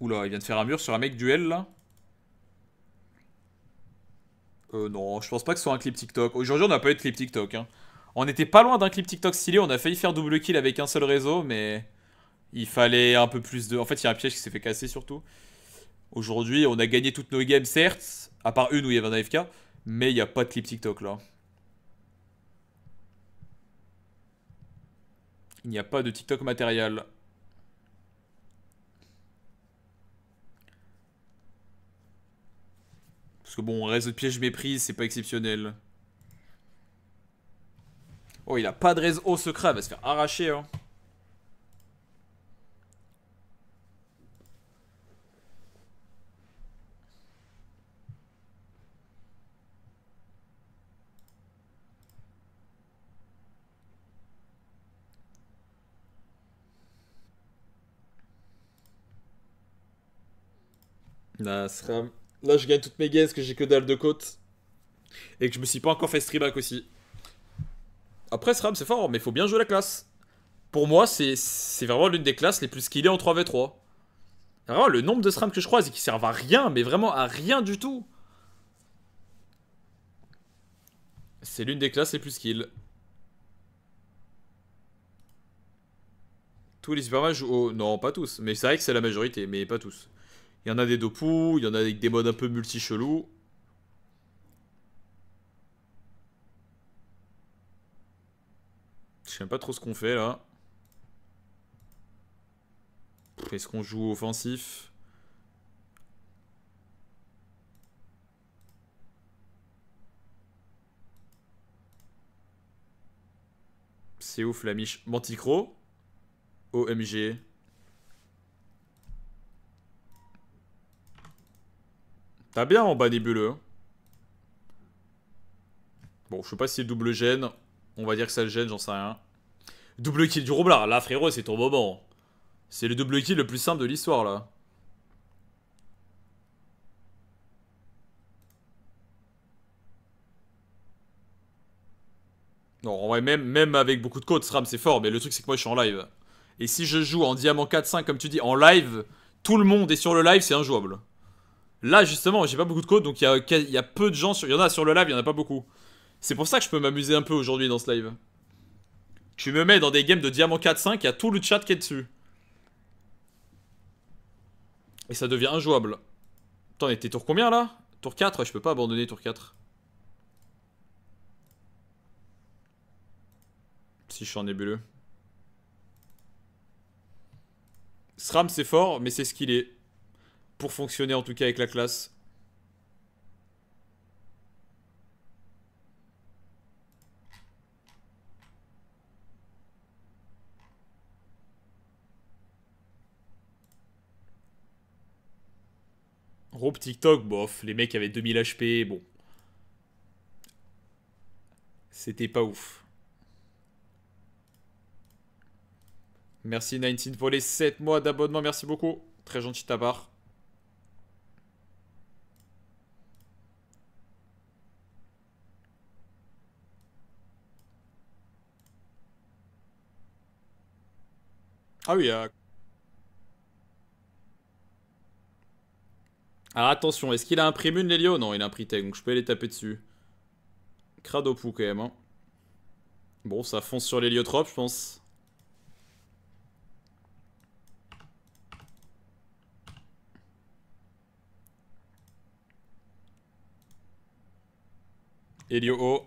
[SPEAKER 1] Oula, il vient de faire un mur sur un mec duel, là. Euh, non, je pense pas que ce soit un clip TikTok. Aujourd'hui, on n'a pas eu de clip TikTok. Hein. On n'était pas loin d'un clip TikTok stylé. On a failli faire double kill avec un seul réseau, mais il fallait un peu plus de. En fait, il y a un piège qui s'est fait casser surtout. Aujourd'hui, on a gagné toutes nos games, certes, à part une où il y avait un AFK, mais il n'y a pas de clip TikTok là. Il n'y a pas de TikTok matériel. que bon, réseau de pièges méprise, c'est pas exceptionnel. Oh, il a pas de réseau secret, oh, parce va se faire arracher, hein. Là, je gagne toutes mes gains que j'ai que dalle de côte. Et que je me suis pas encore fait stream aussi. Après, SRAM, c'est fort, mais faut bien jouer la classe. Pour moi, c'est vraiment l'une des classes les plus skillées en 3v3. Vraiment, le nombre de SRAM que je croise et qui servent à rien, mais vraiment à rien du tout. C'est l'une des classes les plus skills. Tous les Superman jouent au... Non, pas tous. Mais c'est vrai que c'est la majorité, mais pas tous. Il y en a des dopous, il y en a avec des modes un peu multi chelou Je sais pas trop ce qu'on fait là. Est-ce qu'on joue offensif C'est ouf la miche. Manticro OMG. T'as bien en bas nébuleux. Hein. Bon, je sais pas si c'est double gêne. On va dire que ça le gêne, j'en sais rien. Double kill du roublard. Là, frérot, c'est ton moment. C'est le double kill le plus simple de l'histoire, là. Non, en vrai, même, même avec beaucoup de codes, ram c'est fort. Mais le truc, c'est que moi, je suis en live. Et si je joue en diamant 4-5, comme tu dis, en live, tout le monde est sur le live, c'est injouable. Là, justement, j'ai pas beaucoup de code, donc il y a, peu de gens. Il y en a sur le live, il y en a pas beaucoup. C'est pour ça que je peux m'amuser un peu aujourd'hui dans ce live. Tu me mets dans des games de Diamant 4-5, il y a tout le chat qui est dessus. Et ça devient injouable. Attends, t'es tour combien là Tour 4 Je peux pas abandonner tour 4. Si je suis en nébuleux. SRAM c'est fort, mais c'est ce qu'il est pour fonctionner en tout cas avec la classe. Rope TikTok, bof, les mecs avaient 2000 HP, bon. C'était pas ouf. Merci 19 pour les 7 mois d'abonnement, merci beaucoup. Très gentil ta part. Ah oui. Euh. ah attention, est-ce qu'il a imprimé une Lélio Non, il a imprimé Tech, donc je peux aller taper dessus. Cradopou quand même. Hein. Bon, ça fonce sur l'héliotrope, je pense. Hélio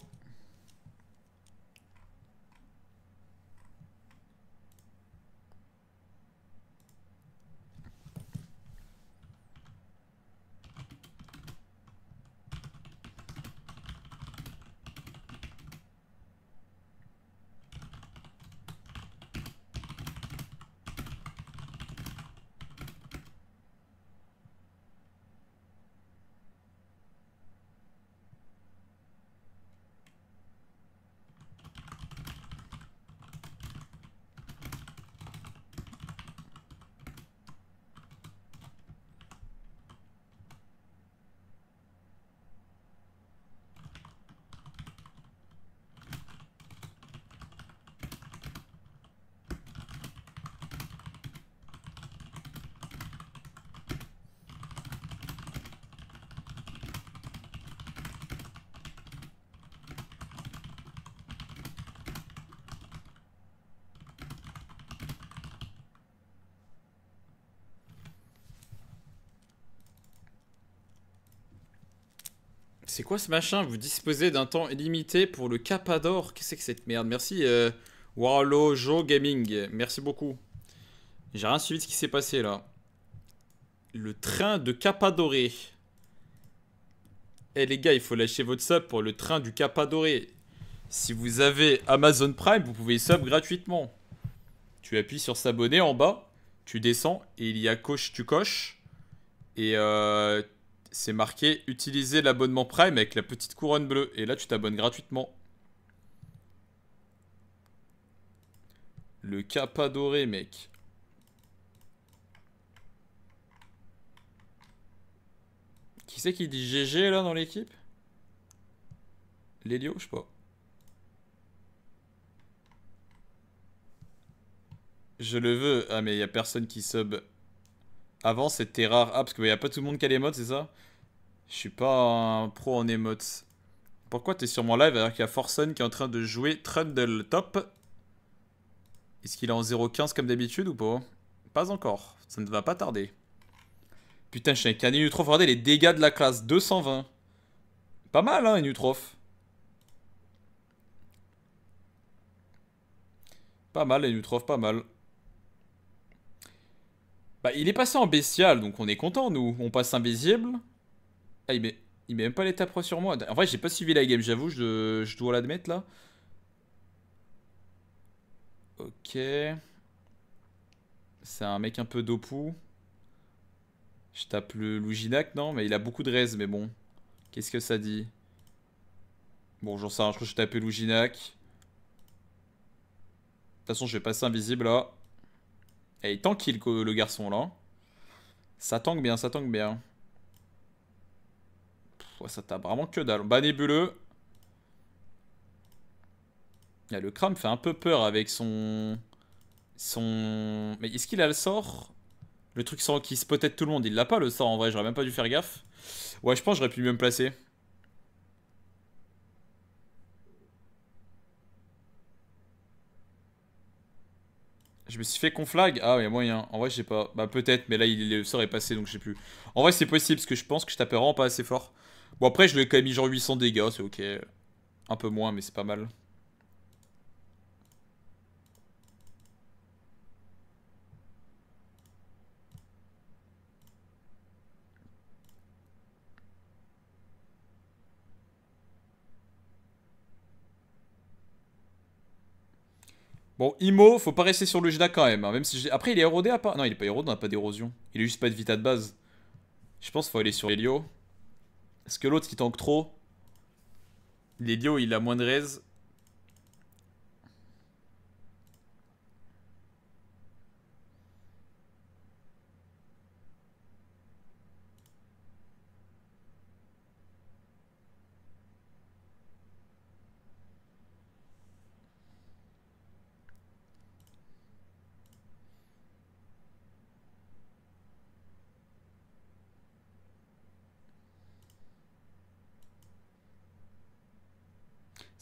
[SPEAKER 1] c'est quoi ce machin Vous disposez d'un temps illimité pour le Capador. Qu'est-ce que c'est que cette merde Merci euh, Warlow Joe Gaming. Merci beaucoup. J'ai rien suivi de ce qui s'est passé là. Le train de Capadoré. Eh les gars, il faut lâcher votre sub pour le train du Capadoré. Si vous avez Amazon Prime, vous pouvez sub gratuitement. Tu appuies sur s'abonner en bas, tu descends et il y a coche, tu coches. Et euh, c'est marqué utiliser l'abonnement Prime avec la petite couronne bleue. Et là, tu t'abonnes gratuitement. Le capa doré, mec. Qui c'est qui dit GG là dans l'équipe Lelio, je sais pas. Je le veux. Ah, mais il y a personne qui sub. Avant, c'était rare. Ah, parce qu'il n'y a pas tout le monde qui a les mods, c'est ça Je suis pas un pro en emotes. Pourquoi t'es sur mon live alors qu'il y a Forson qui est en train de jouer Trundle Top Est-ce qu'il est en 0.15 comme d'habitude ou pas Pas encore. Ça ne va pas tarder. Putain, je suis avec un Inutrof, Regardez les dégâts de la classe. 220. Pas mal, hein, Inutroph. Pas mal, Inutroph, pas mal. Bah, il est passé en bestial, donc on est content, nous. On passe invisible. Ah, il met, il met même pas les tapes sur moi. En vrai, j'ai pas suivi la game, j'avoue, je, dois l'admettre, là. Ok. C'est un mec un peu dopou. Je tape le Luginac, non Mais il a beaucoup de res, mais bon. Qu'est-ce que ça dit Bon, ça. sais je crois que vais taper Luginac. De toute façon, je vais passer invisible, là. Et il tranquille le garçon là. Ça tangue bien, ça tank bien. Pff, ça tape vraiment que dalle. Bah nébuleux. a le crâne fait un peu peur avec son... Son... Mais est-ce qu'il a le sort Le truc sans qui se peut-être tout le monde. Il l'a pas le sort en vrai, j'aurais même pas dû faire gaffe. Ouais, je pense j'aurais pu mieux me placer. Je me suis fait conflag Ah, a moyen. En vrai, j'ai pas. Bah, peut-être, mais là, il, le sort est passé, donc je sais plus. En vrai, c'est possible, parce que je pense que je tapais vraiment pas assez fort. Bon, après, je lui ai quand même mis genre 800 dégâts, c'est ok. Un peu moins, mais c'est pas mal. Bon, Imo, faut pas rester sur le Jda quand même. Hein, même si Après, il est érodé à part. Non, il est pas érodé, on a pas d'érosion. Il est juste pas de vita de base. Je pense qu'il faut aller sur Helio. Est-ce que l'autre qui tank trop L'Helio, il a moins de raise.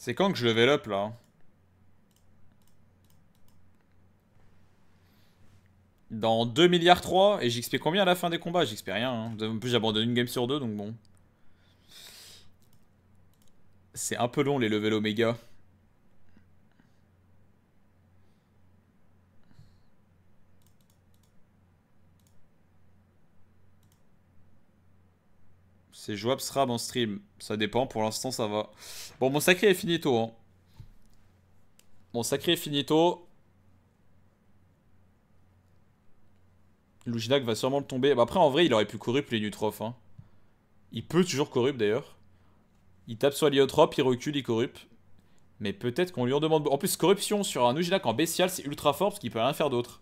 [SPEAKER 1] C'est quand que je level up là hein Dans 2 milliards 3 et j'explique combien à la fin des combats J'explique rien. Hein. En plus j'abandonne une game sur deux donc bon. C'est un peu long les level oméga. C'est jouable SRAB en stream. Ça dépend, pour l'instant ça va. Bon, mon sacré est finito. Hein. Mon sacré est finito. Lujinak va sûrement le tomber. Bah après, en vrai, il aurait pu corrupt les Nutrophes. Hein. Il peut toujours corrupt d'ailleurs. Il tape sur l'Iotrope, il recule, il corrupt. Mais peut-être qu'on lui en demande. En plus, corruption sur un Ujinak en bestial, c'est ultra fort parce qu'il peut rien faire d'autre.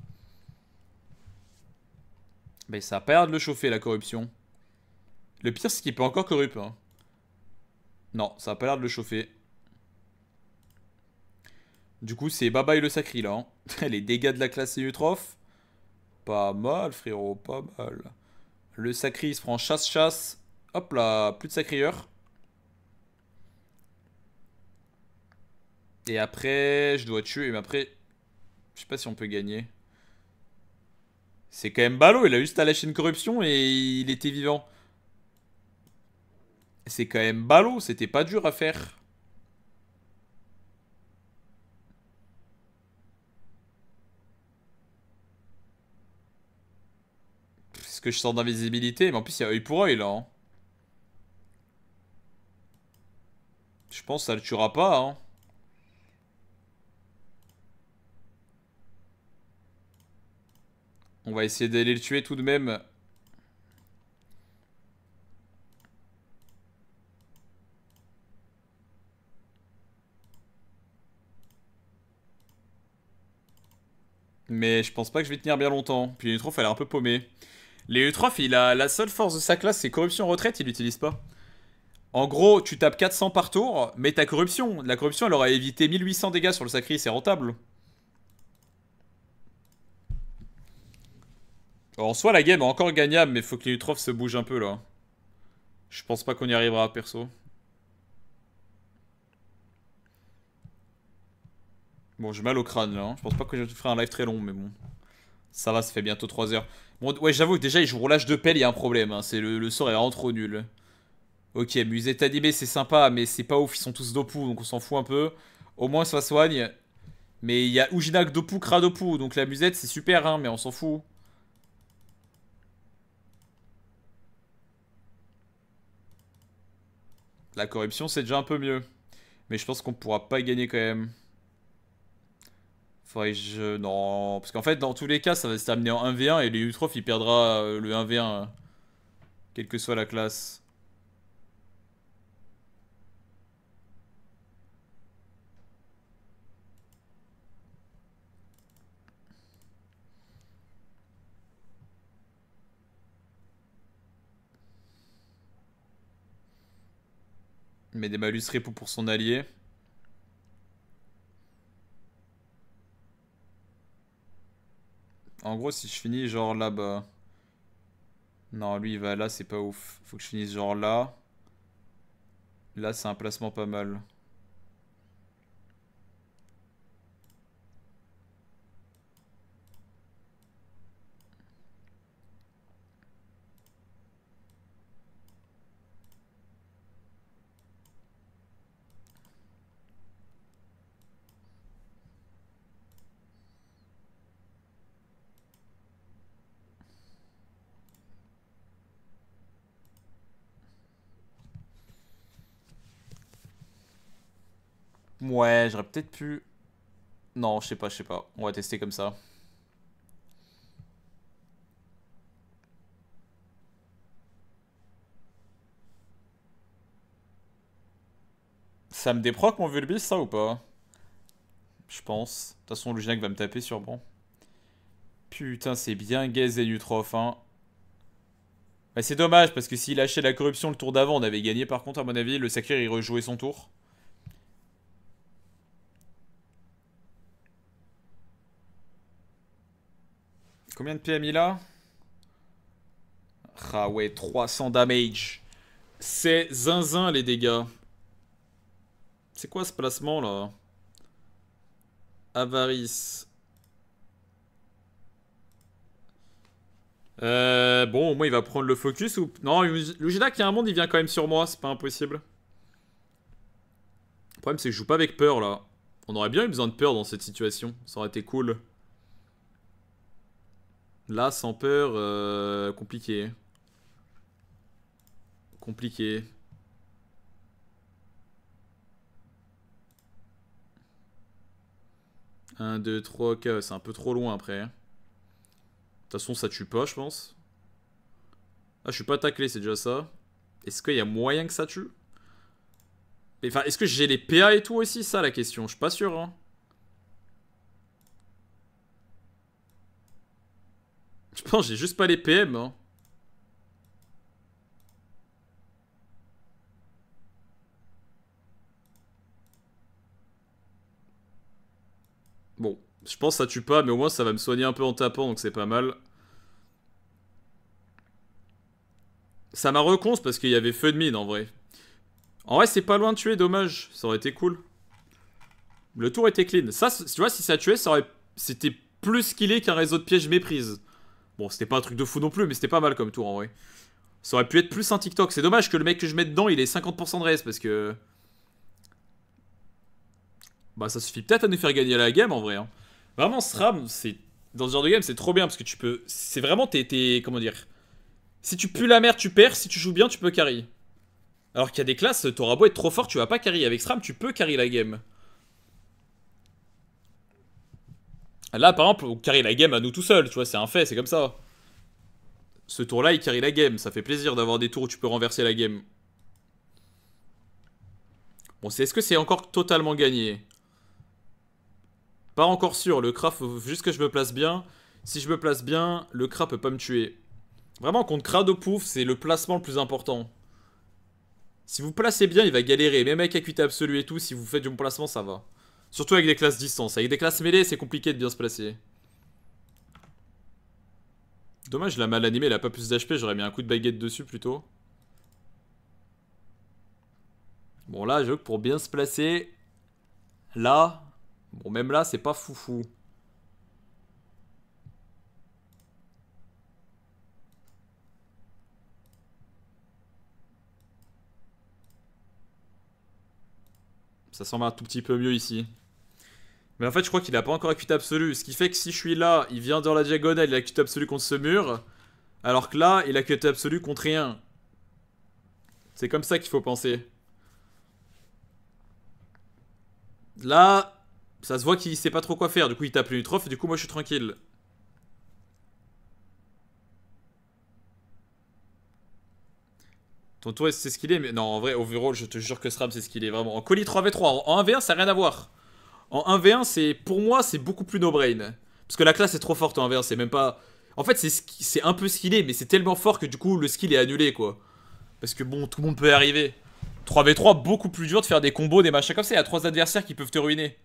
[SPEAKER 1] Mais ça perd de le chauffer la corruption. Le pire, c'est qu'il peut encore corrupt. Hein. Non, ça a pas l'air de le chauffer. Du coup, c'est Baba et le Sacri, là. Hein. Les dégâts de la classe Eutroph. Pas mal, frérot, pas mal. Le Sacri, il se prend chasse-chasse. Hop là, plus de Sacrieur. Et après, je dois tuer, mais après, je sais pas si on peut gagner. C'est quand même ballot, il a juste à lâcher une corruption et il était vivant c'est quand même ballot, c'était pas dur à faire. Est-ce que je sors d'invisibilité Mais en plus, il y a œil pour œil là. Hein. Je pense que ça le tuera pas. Hein. On va essayer d'aller le tuer tout de même. Mais je pense pas que je vais tenir bien longtemps. Puis l'Eutroph, elle est un peu paumée. Les e il a la seule force de sa classe, c'est corruption retraite, il l'utilise pas. En gros, tu tapes 400 par tour, mais ta corruption. La corruption, elle aura évité 1800 dégâts sur le sacré, c'est rentable. en soi, la game est encore gagnable, mais faut que les e se bouge un peu là. Je pense pas qu'on y arrivera, perso. Bon, j'ai mal au crâne là. Hein. Je pense pas que je ferai un live très long, mais bon. Ça va, ça fait bientôt 3 heures. Bon, ouais, j'avoue, que déjà, je au relâche de pelle, il y a un problème. Hein. C'est le, sort est vraiment trop nul. Ok, musette animé, c'est sympa, mais c'est pas ouf, ils sont tous dopu, donc on s'en fout un peu. Au moins, ça soigne. Mais il y a Ujinak dopou, Kradopu, donc la musette, c'est super, hein, mais on s'en fout. La corruption, c'est déjà un peu mieux. Mais je pense qu'on pourra pas gagner quand même. Non, parce qu'en fait, dans tous les cas, ça va se terminer en 1v1 et les il perdra euh, le 1v1, euh, quelle que soit la classe. met des malus pour son allié. En gros, si je finis genre là-bas. Non, lui, il va là, c'est pas ouf. Faut que je finisse genre là. Là, c'est un placement pas mal. Ouais, j'aurais peut-être pu... Non, je sais pas, je sais pas. On va tester comme ça. Ça me déproque mon Vulbis, ça, ou pas Je pense. De toute façon, le gynac va me taper sur bon. Putain, c'est bien gaze et Nutroph, hein. c'est dommage, parce que s'il lâchait la corruption le tour d'avant, on avait gagné. Par contre, à mon avis, le sacré, il rejouait son tour. Combien de PM il a Ah ouais, 300 damage. C'est zinzin les dégâts. C'est quoi ce placement là Avarice. Euh, bon, au moins il va prendre le focus ou... Non, Lugina qui a un monde, il vient quand même sur moi, c'est pas impossible. Le problème c'est que je joue pas avec peur là. On aurait bien eu besoin de peur dans cette situation, ça aurait été cool. Là, sans peur, euh, compliqué. Compliqué. 1, 2, 3, quatre. C'est un peu trop loin après. De toute façon, ça tue pas, je pense. Ah, je suis pas taclé, c'est déjà ça. Est-ce qu'il y a moyen que ça tue Enfin, est-ce que j'ai les PA et tout aussi Ça, la question. Je suis pas sûr, hein. Je pense j'ai juste pas les PM. Hein. Bon, je pense que ça tue pas, mais au moins ça va me soigner un peu en tapant, donc c'est pas mal. Ça m'a reconce parce qu'il y avait feu de mine en vrai. En vrai, c'est pas loin de tuer, dommage. Ça aurait été cool. Le tour était clean. Ça, tu vois, si ça tuait, ça aurait... c'était plus qu'il est qu'un réseau de pièges méprise. Bon, c'était pas un truc de fou non plus, mais c'était pas mal comme tour en vrai. Ça aurait pu être plus un TikTok. C'est dommage que le mec que je mets dedans, il ait 50% de reste parce que... Bah ça suffit peut-être à nous faire gagner la game en vrai. Hein. Bah, vraiment, SRAM, c'est... Dans ce genre de game, c'est trop bien parce que tu peux... C'est vraiment t'es... Comment dire Si tu pues la mer tu perds. Si tu joues bien, tu peux carry. Alors qu'il y a des classes, t'auras beau être trop fort, tu vas pas carry. Avec SRAM, tu peux carry la game. Là, par exemple, on carry la game à nous tout seul, tu vois, c'est un fait, c'est comme ça. Ce tour-là, il carry la game. Ça fait plaisir d'avoir des tours où tu peux renverser la game. Bon, c'est est-ce que c'est encore totalement gagné Pas encore sûr. Le Kra, juste que je me place bien. Si je me place bien, le Kra peut pas me tuer. Vraiment, contre de Pouf, c'est le placement le plus important. Si vous placez bien, il va galérer. Même avec acuité absolue et tout, si vous faites du bon placement, ça va. Surtout avec des classes distance. Avec des classes mêlées, c'est compliqué de bien se placer. Dommage, la mal animé, elle a pas plus d'HP. J'aurais mis un coup de baguette dessus plutôt. Bon, là, je veux que pour bien se placer, là, bon, même là, c'est pas foufou. Ça semble un tout petit peu mieux ici. Mais en fait, je crois qu'il a pas encore la absolue. Ce qui fait que si je suis là, il vient dans la diagonale, il a la absolue contre ce mur. Alors que là, il a la absolue contre rien. C'est comme ça qu'il faut penser. Là, ça se voit qu'il sait pas trop quoi faire. Du coup, il tape le troph du coup, moi, je suis tranquille. Ton tour, c'est ce qu'il est, mais non, en vrai, au overall, je te jure que ram c'est ce qu'il est vraiment. En colis 3v3, en 1v1, ça n'a rien à voir. En 1v1, pour moi, c'est beaucoup plus no-brain. Parce que la classe est trop forte en 1v1, c'est même pas... En fait, c'est un peu skillé, mais c'est tellement fort que du coup, le skill est annulé, quoi. Parce que bon, tout le monde peut y arriver. 3v3, beaucoup plus dur de faire des combos, des machins comme ça. Il y a 3 adversaires qui peuvent te ruiner.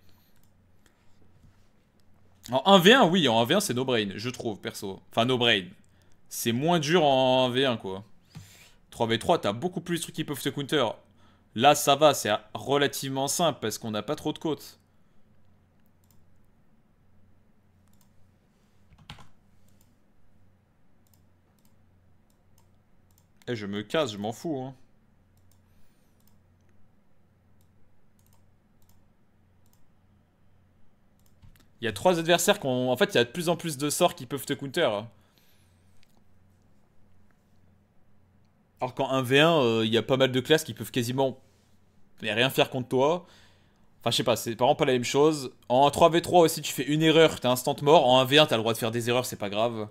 [SPEAKER 1] En 1v1, oui, en 1v1, c'est no-brain, je trouve, perso. Enfin, no-brain. C'est moins dur en 1v1, quoi. 3v3, t'as beaucoup plus de trucs qui peuvent te counter. Là, ça va, c'est relativement simple parce qu'on n'a pas trop de côtes. Eh, je me casse, je m'en fous. Hein. Il y a trois adversaires qui ont... En fait, il y a de plus en plus de sorts qui peuvent te counter. Hein. Alors qu'en 1v1, euh, il y a pas mal de classes qui peuvent quasiment rien faire contre toi. Enfin, je sais pas, c'est vraiment pas la même chose. En 3v3 aussi, tu fais une erreur, t'es instant mort. En 1v1, t'as le droit de faire des erreurs, c'est pas grave.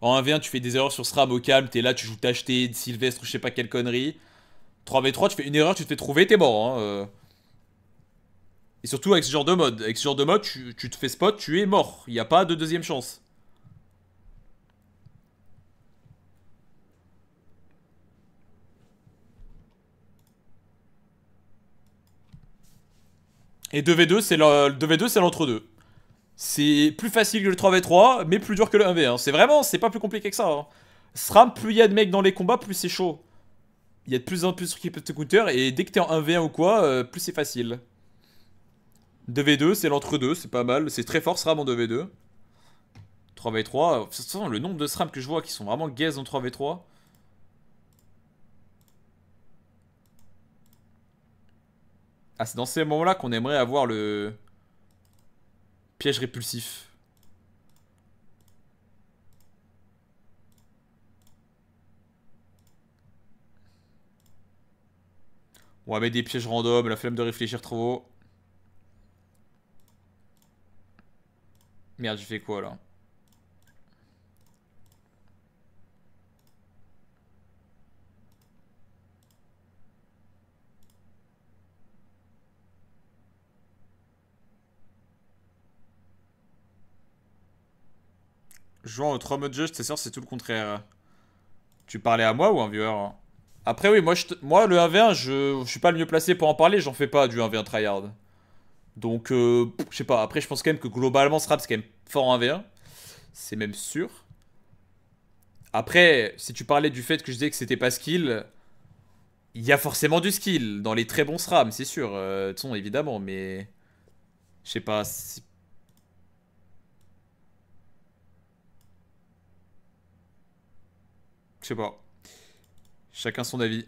[SPEAKER 1] En 1v1, tu fais des erreurs sur SRAM au calme, t'es là, tu joues t'acheter, Sylvestre, je sais pas quelle connerie. 3v3, tu fais une erreur, tu te fais trouver, t'es mort. Hein, euh. Et surtout avec ce genre de mode. Avec ce genre de mode, tu, tu te fais spot, tu es mort. Il n'y a pas de deuxième chance. Et 2v2, c'est l'entre-deux. C'est plus facile que le 3v3, mais plus dur que le 1v1. C'est vraiment, c'est pas plus compliqué que ça. Hein. SRAM, plus il y a de mecs dans les combats, plus c'est chaud. Il y a de plus en plus qui peuvent te counter, et dès que t'es en 1v1 ou quoi, euh, plus c'est facile. 2v2, c'est l'entre-deux, c'est pas mal. C'est très fort SRAM en 2v2. 3v3, euh, de toute façon, le nombre de SRAM que je vois qui sont vraiment gaze en 3v3. Ah, c'est dans ces moments-là qu'on aimerait avoir le... Piège répulsif. On va mettre des pièges random, la flemme de réfléchir trop. haut. Merde, j'ai fais quoi là Jouant aux trois modes jeu, c'est sûr, c'est tout le contraire. Tu parlais à moi ou un viewer hein Après, oui, moi, je moi le 1v1, je... je suis pas le mieux placé pour en parler, j'en fais pas du 1v1 tryhard. Donc, euh, je sais pas. Après, je pense quand même que globalement, ce c'est quand même fort en 1v1. C'est même sûr. Après, si tu parlais du fait que je disais que c'était pas skill, il y a forcément du skill dans les très bons SRAM, c'est sûr. Euh, toute façon, évidemment, mais. Je sais pas. Je sais pas. Chacun son avis.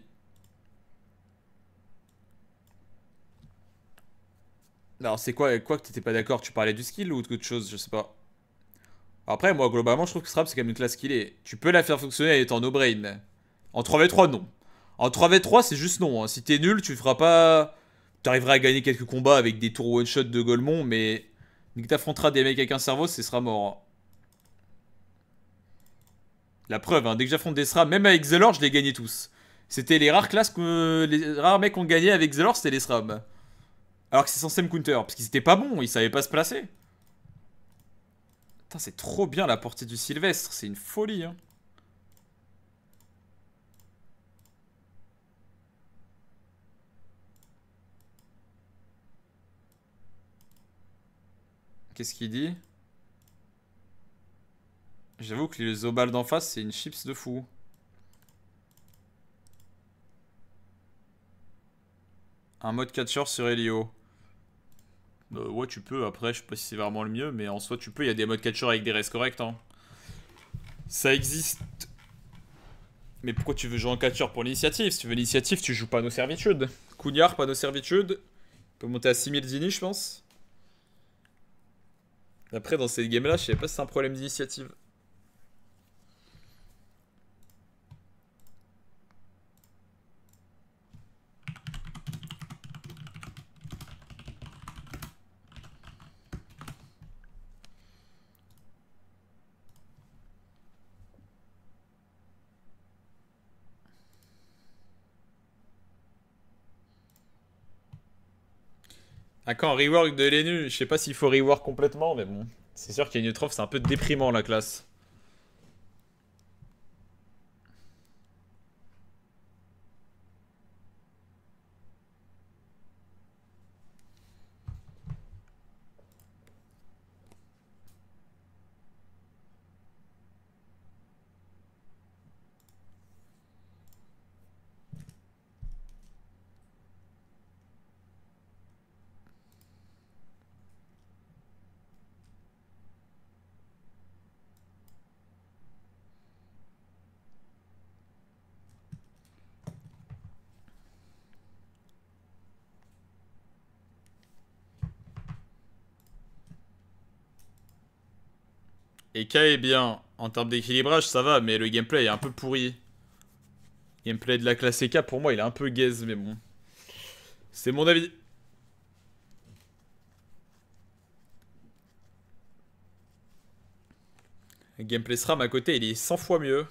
[SPEAKER 1] Alors c'est quoi quoi que t'étais pas d'accord Tu parlais du skill ou de chose Je sais pas. Après moi globalement je trouve que Strap c'est quand même une classe qu'il est. Tu peux la faire fonctionner et est no-brain. En 3v3 non. En 3v3 c'est juste non. Hein. Si t'es nul tu feras pas... Tu arriveras à gagner quelques combats avec des tours one-shot de Golemon mais... Dès que t'affronteras des mecs avec un cerveau ce sera mort. Hein. La preuve, hein, dès que j'affronte Sram, même avec Zelor, je les gagnais tous. C'était les rares classes que les rares mecs qu'on gagnait avec Zelor, c'était les SRAM. Alors que c'est censé me counter, hein, parce qu'ils étaient pas bons, ils savaient pas se placer. Putain, c'est trop bien la portée du Sylvestre, c'est une folie. Hein. Qu'est-ce qu'il dit J'avoue que les obales d'en face, c'est une chips de fou. Un mode catcher sur Helio euh, ouais, tu peux. Après, je sais pas si c'est vraiment le mieux, mais en soit tu peux. Il y a des modes catcher avec des restes corrects. Hein. Ça existe. Mais pourquoi tu veux jouer en catcher pour l'initiative Si tu veux l'initiative, tu joues pas nos servitudes. Cougnard, pas nos servitudes. Peut monter à 6000 dini, je pense. Après, dans ces games-là, je sais pas si c'est un problème d'initiative. Ah, quand rework de l'ENU, je sais pas s'il faut rework complètement, mais bon. C'est sûr qu'il y a une qu'Enutrof, c'est un peu déprimant la classe. Et est bien. En termes d'équilibrage, ça va, mais le gameplay est un peu pourri. gameplay de la classe EK, pour moi, il est un peu gaze, mais bon. C'est mon avis. gameplay SRAM à côté, il est 100 fois mieux.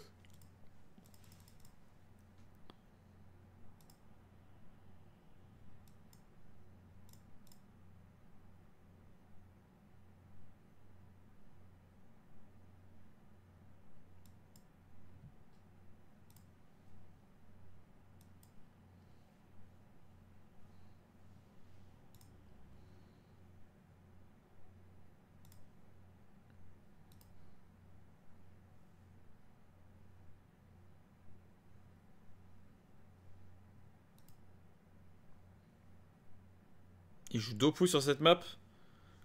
[SPEAKER 1] Dopu sur cette map.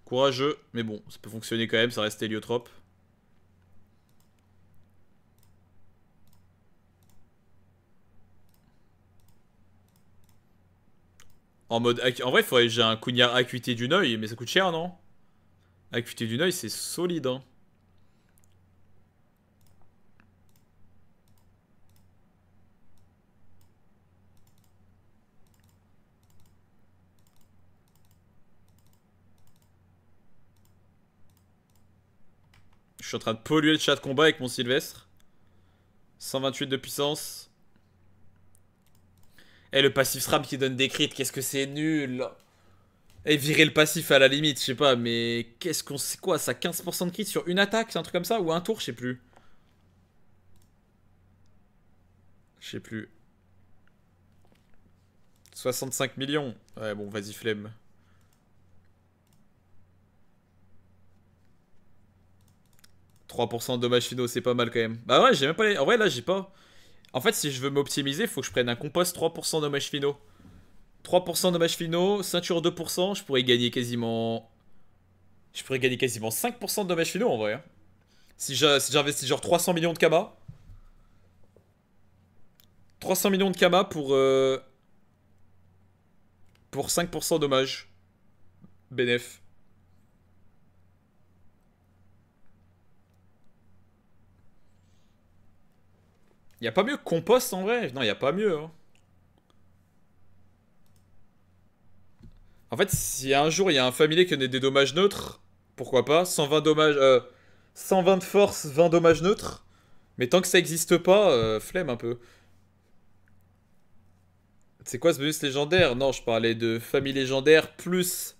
[SPEAKER 1] Courageux, mais bon, ça peut fonctionner quand même, ça reste héliotrope. En mode... En vrai, il faudrait que j'ai un Cougnard acuité d'une oeil, mais ça coûte cher, non Acuité d'une oeil, c'est solide, hein. suis en train de polluer le chat de combat avec mon Sylvestre. 128 de puissance. Et eh, le passif SRAM qui donne des crits, qu'est-ce que c'est nul Et eh, virer le passif à la limite, je sais pas, mais qu'est-ce qu'on... sait quoi ça 15% de crit sur une attaque, c'est un truc comme ça Ou un tour, je sais plus. Je sais plus. 65 millions. Ouais, bon, vas-y, flemme. 3% de dommages finaux, c'est pas mal quand même. Bah ouais, j'ai même pas En vrai, là, j'ai pas... En fait, si je veux m'optimiser, faut que je prenne un compost 3% de dommages finaux. 3% de dommages finaux, ceinture 2%, je pourrais gagner quasiment... Je pourrais gagner quasiment 5% de dommages finaux en vrai. Hein. Si j'investis genre 300 millions de Kama. 300 millions de Kama pour... Euh, pour 5% dommages. Bénéfice. Y a pas mieux que compost en vrai Non, y a pas mieux. Hein. En fait, si un jour il y a un familier qui a des dommages neutres, pourquoi pas 120 dommages. 120 euh, de force, 20 dommages neutres. Mais tant que ça existe pas, euh, flemme un peu. C'est quoi ce bonus légendaire Non, je parlais de famille légendaire plus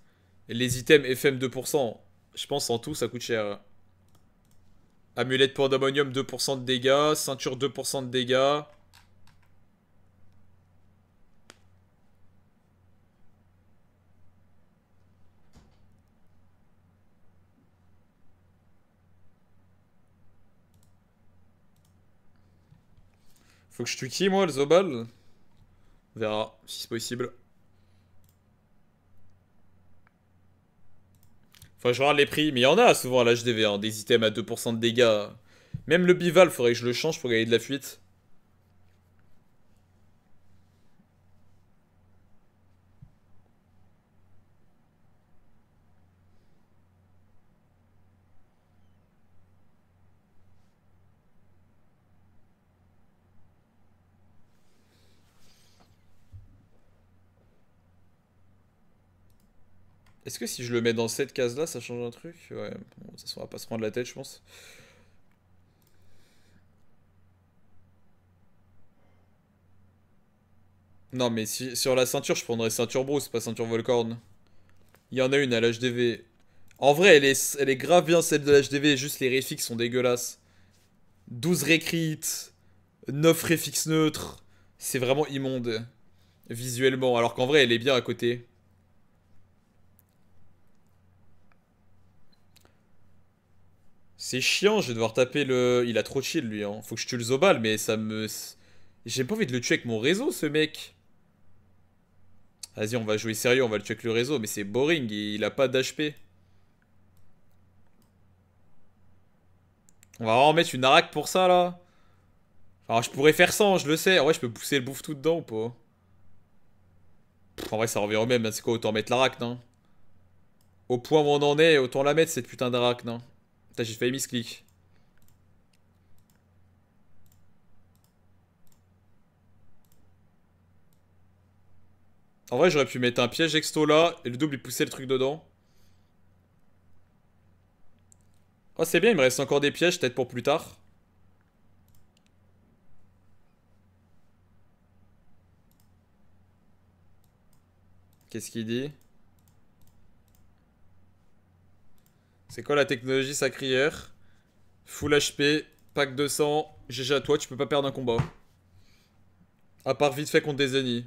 [SPEAKER 1] les items FM 2%. Je pense en tout, ça coûte cher. Amulette pour d'ammonium, 2% de dégâts. Ceinture, 2% de dégâts. Faut que je tue qui, moi, le Zobal On verra, si c'est possible. Faut que je regarde les prix, mais il y en a souvent à l'HDV, hein, des items à 2% de dégâts. Même le bival, faudrait que je le change pour gagner de la fuite. Est-ce que si je le mets dans cette case là, ça change un truc Ouais, bon, de va pas se prendre la tête, je pense. Non, mais si, sur la ceinture, je prendrais ceinture brousse, pas ceinture Volcorn. Il y en a une à l'HDV. En vrai, elle est, elle est grave bien celle de l'HDV, juste les réfixes sont dégueulasses. 12 récrites, 9 réfixes neutres. C'est vraiment immonde, visuellement, alors qu'en vrai, elle est bien à côté. C'est chiant, je vais devoir taper le... Il a trop de shield, lui. Hein. Faut que je tue le Zobal, mais ça me... J'ai pas envie de le tuer avec mon réseau, ce mec. Vas-y, on va jouer sérieux, on va le tuer avec le réseau. Mais c'est boring, il a pas d'HP. On va vraiment mettre une araque pour ça, là. Alors, je pourrais faire sans, hein, je le sais. vrai je peux pousser le bouffe tout dedans ou pas En vrai, ça revient au même. Hein. C'est quoi, autant mettre l'arachne, non hein. Au point où on en est, autant la mettre, cette putain d'arachne, non Putain, j'ai failli misclick. En vrai, j'aurais pu mettre un piège exto là et le double il poussait le truc dedans. Oh, c'est bien, il me reste encore des pièges, peut-être pour plus tard. Qu'est-ce qu'il dit C'est quoi la technologie sacrière Full HP, pack 200, GG à toi, tu peux pas perdre un combat. À part vite fait contre des ennemis.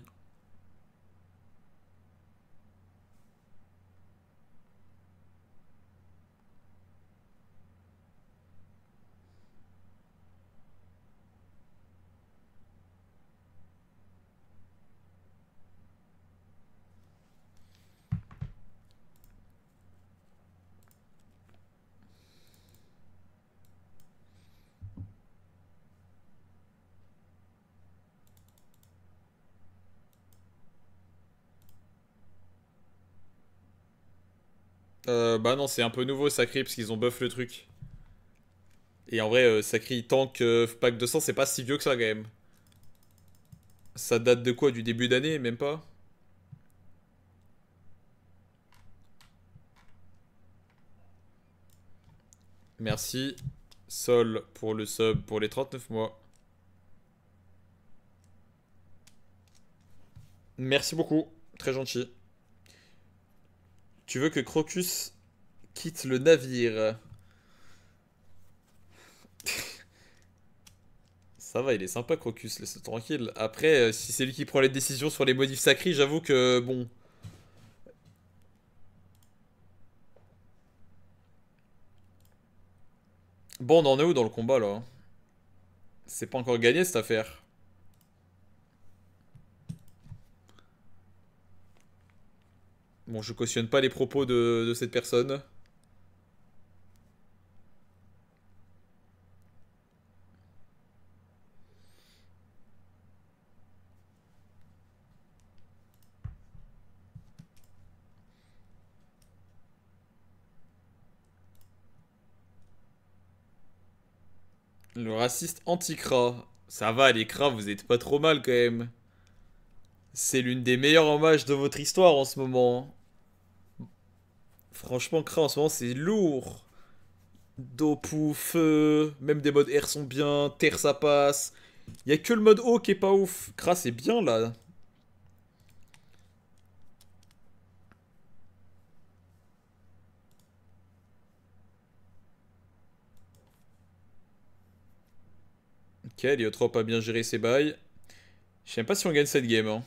[SPEAKER 1] Euh, bah non, c'est un peu nouveau Sacri parce qu'ils ont buff le truc. Et en vrai, euh, tant que euh, pack 200, c'est pas si vieux que ça quand même. Ça date de quoi Du début d'année Même pas Merci Sol pour le sub pour les 39 mois. Merci beaucoup, très gentil. Tu veux que Crocus quitte le navire Ça va, il est sympa Crocus, laisse-le tranquille. Après, euh, si c'est lui qui prend les décisions sur les modifs sacrés, j'avoue que, bon... Bon, on en est où dans le combat, là C'est pas encore gagné, cette affaire. Bon, je cautionne pas les propos de, cette personne. Le raciste anti cras Ça va, les cras, vous êtes pas trop mal quand même. C'est l'une des meilleures hommages de votre histoire en ce moment. Franchement, Cra en ce moment, c'est lourd. pouf, feu, même des modes air sont bien, terre ça passe. Il y a que le mode haut qui est pas ouf. Kra c'est bien là. Ok, Liotrop a bien géré ses bails. Je sais même pas si on gagne cette game. Hein.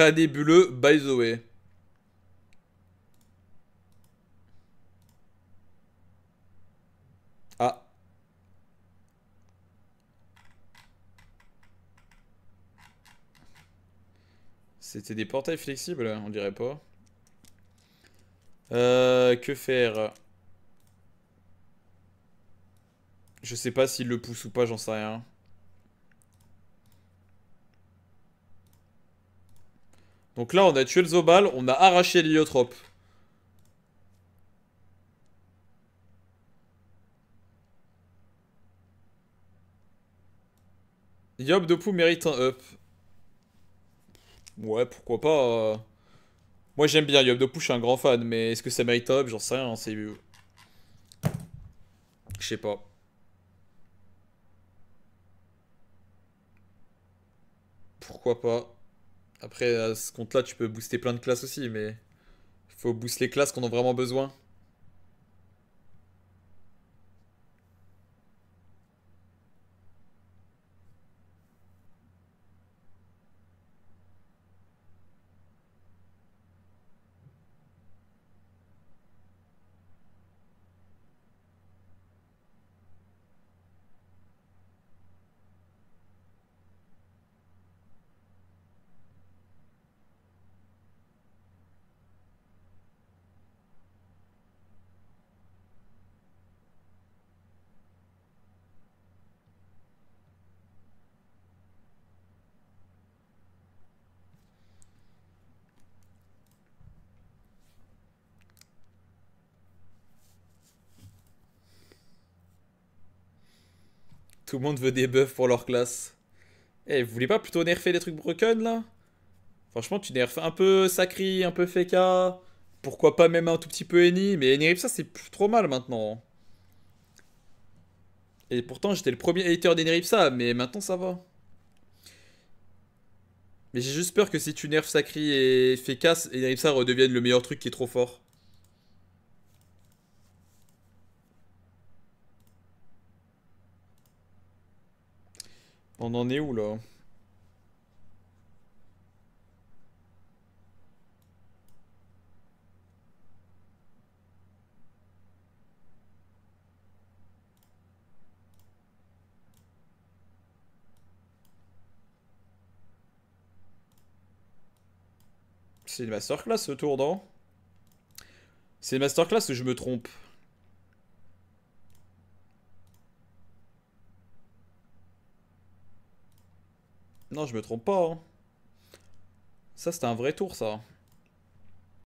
[SPEAKER 1] Pas by the way. Ah. C'était des portails flexibles, on dirait pas. Euh, que faire Je sais pas s'il le pousse ou pas, j'en sais rien. Donc là, on a tué le Zobal, on a arraché l'iotrop. Yob de Pou mérite un up. Ouais, pourquoi pas. Euh. Moi j'aime bien Yob de Pou, je suis un grand fan, mais est-ce que ça mérite un up J'en sais rien, c'est. Je sais pas. Pourquoi pas après, à ce compte-là, tu peux booster plein de classes aussi, mais faut booster les classes qu'on a vraiment besoin. Tout le monde veut des buffs pour leur classe. Eh, vous voulez pas plutôt nerfer les trucs broken là Franchement, tu nerfes un peu Sakri, un peu Feka. Pourquoi pas même un tout petit peu Eni Mais Eni c'est trop mal maintenant. Et pourtant, j'étais le premier hater d'Eneripsa, mais maintenant ça va. Mais j'ai juste peur que si tu nerfs Sakri et Fekas, Eneripsa redevienne le meilleur truc qui est trop fort. On en est où là C'est une masterclass ce tour, non C'est une masterclass ou je me trompe Non, je me trompe pas. Hein. Ça, c'était un vrai tour, ça.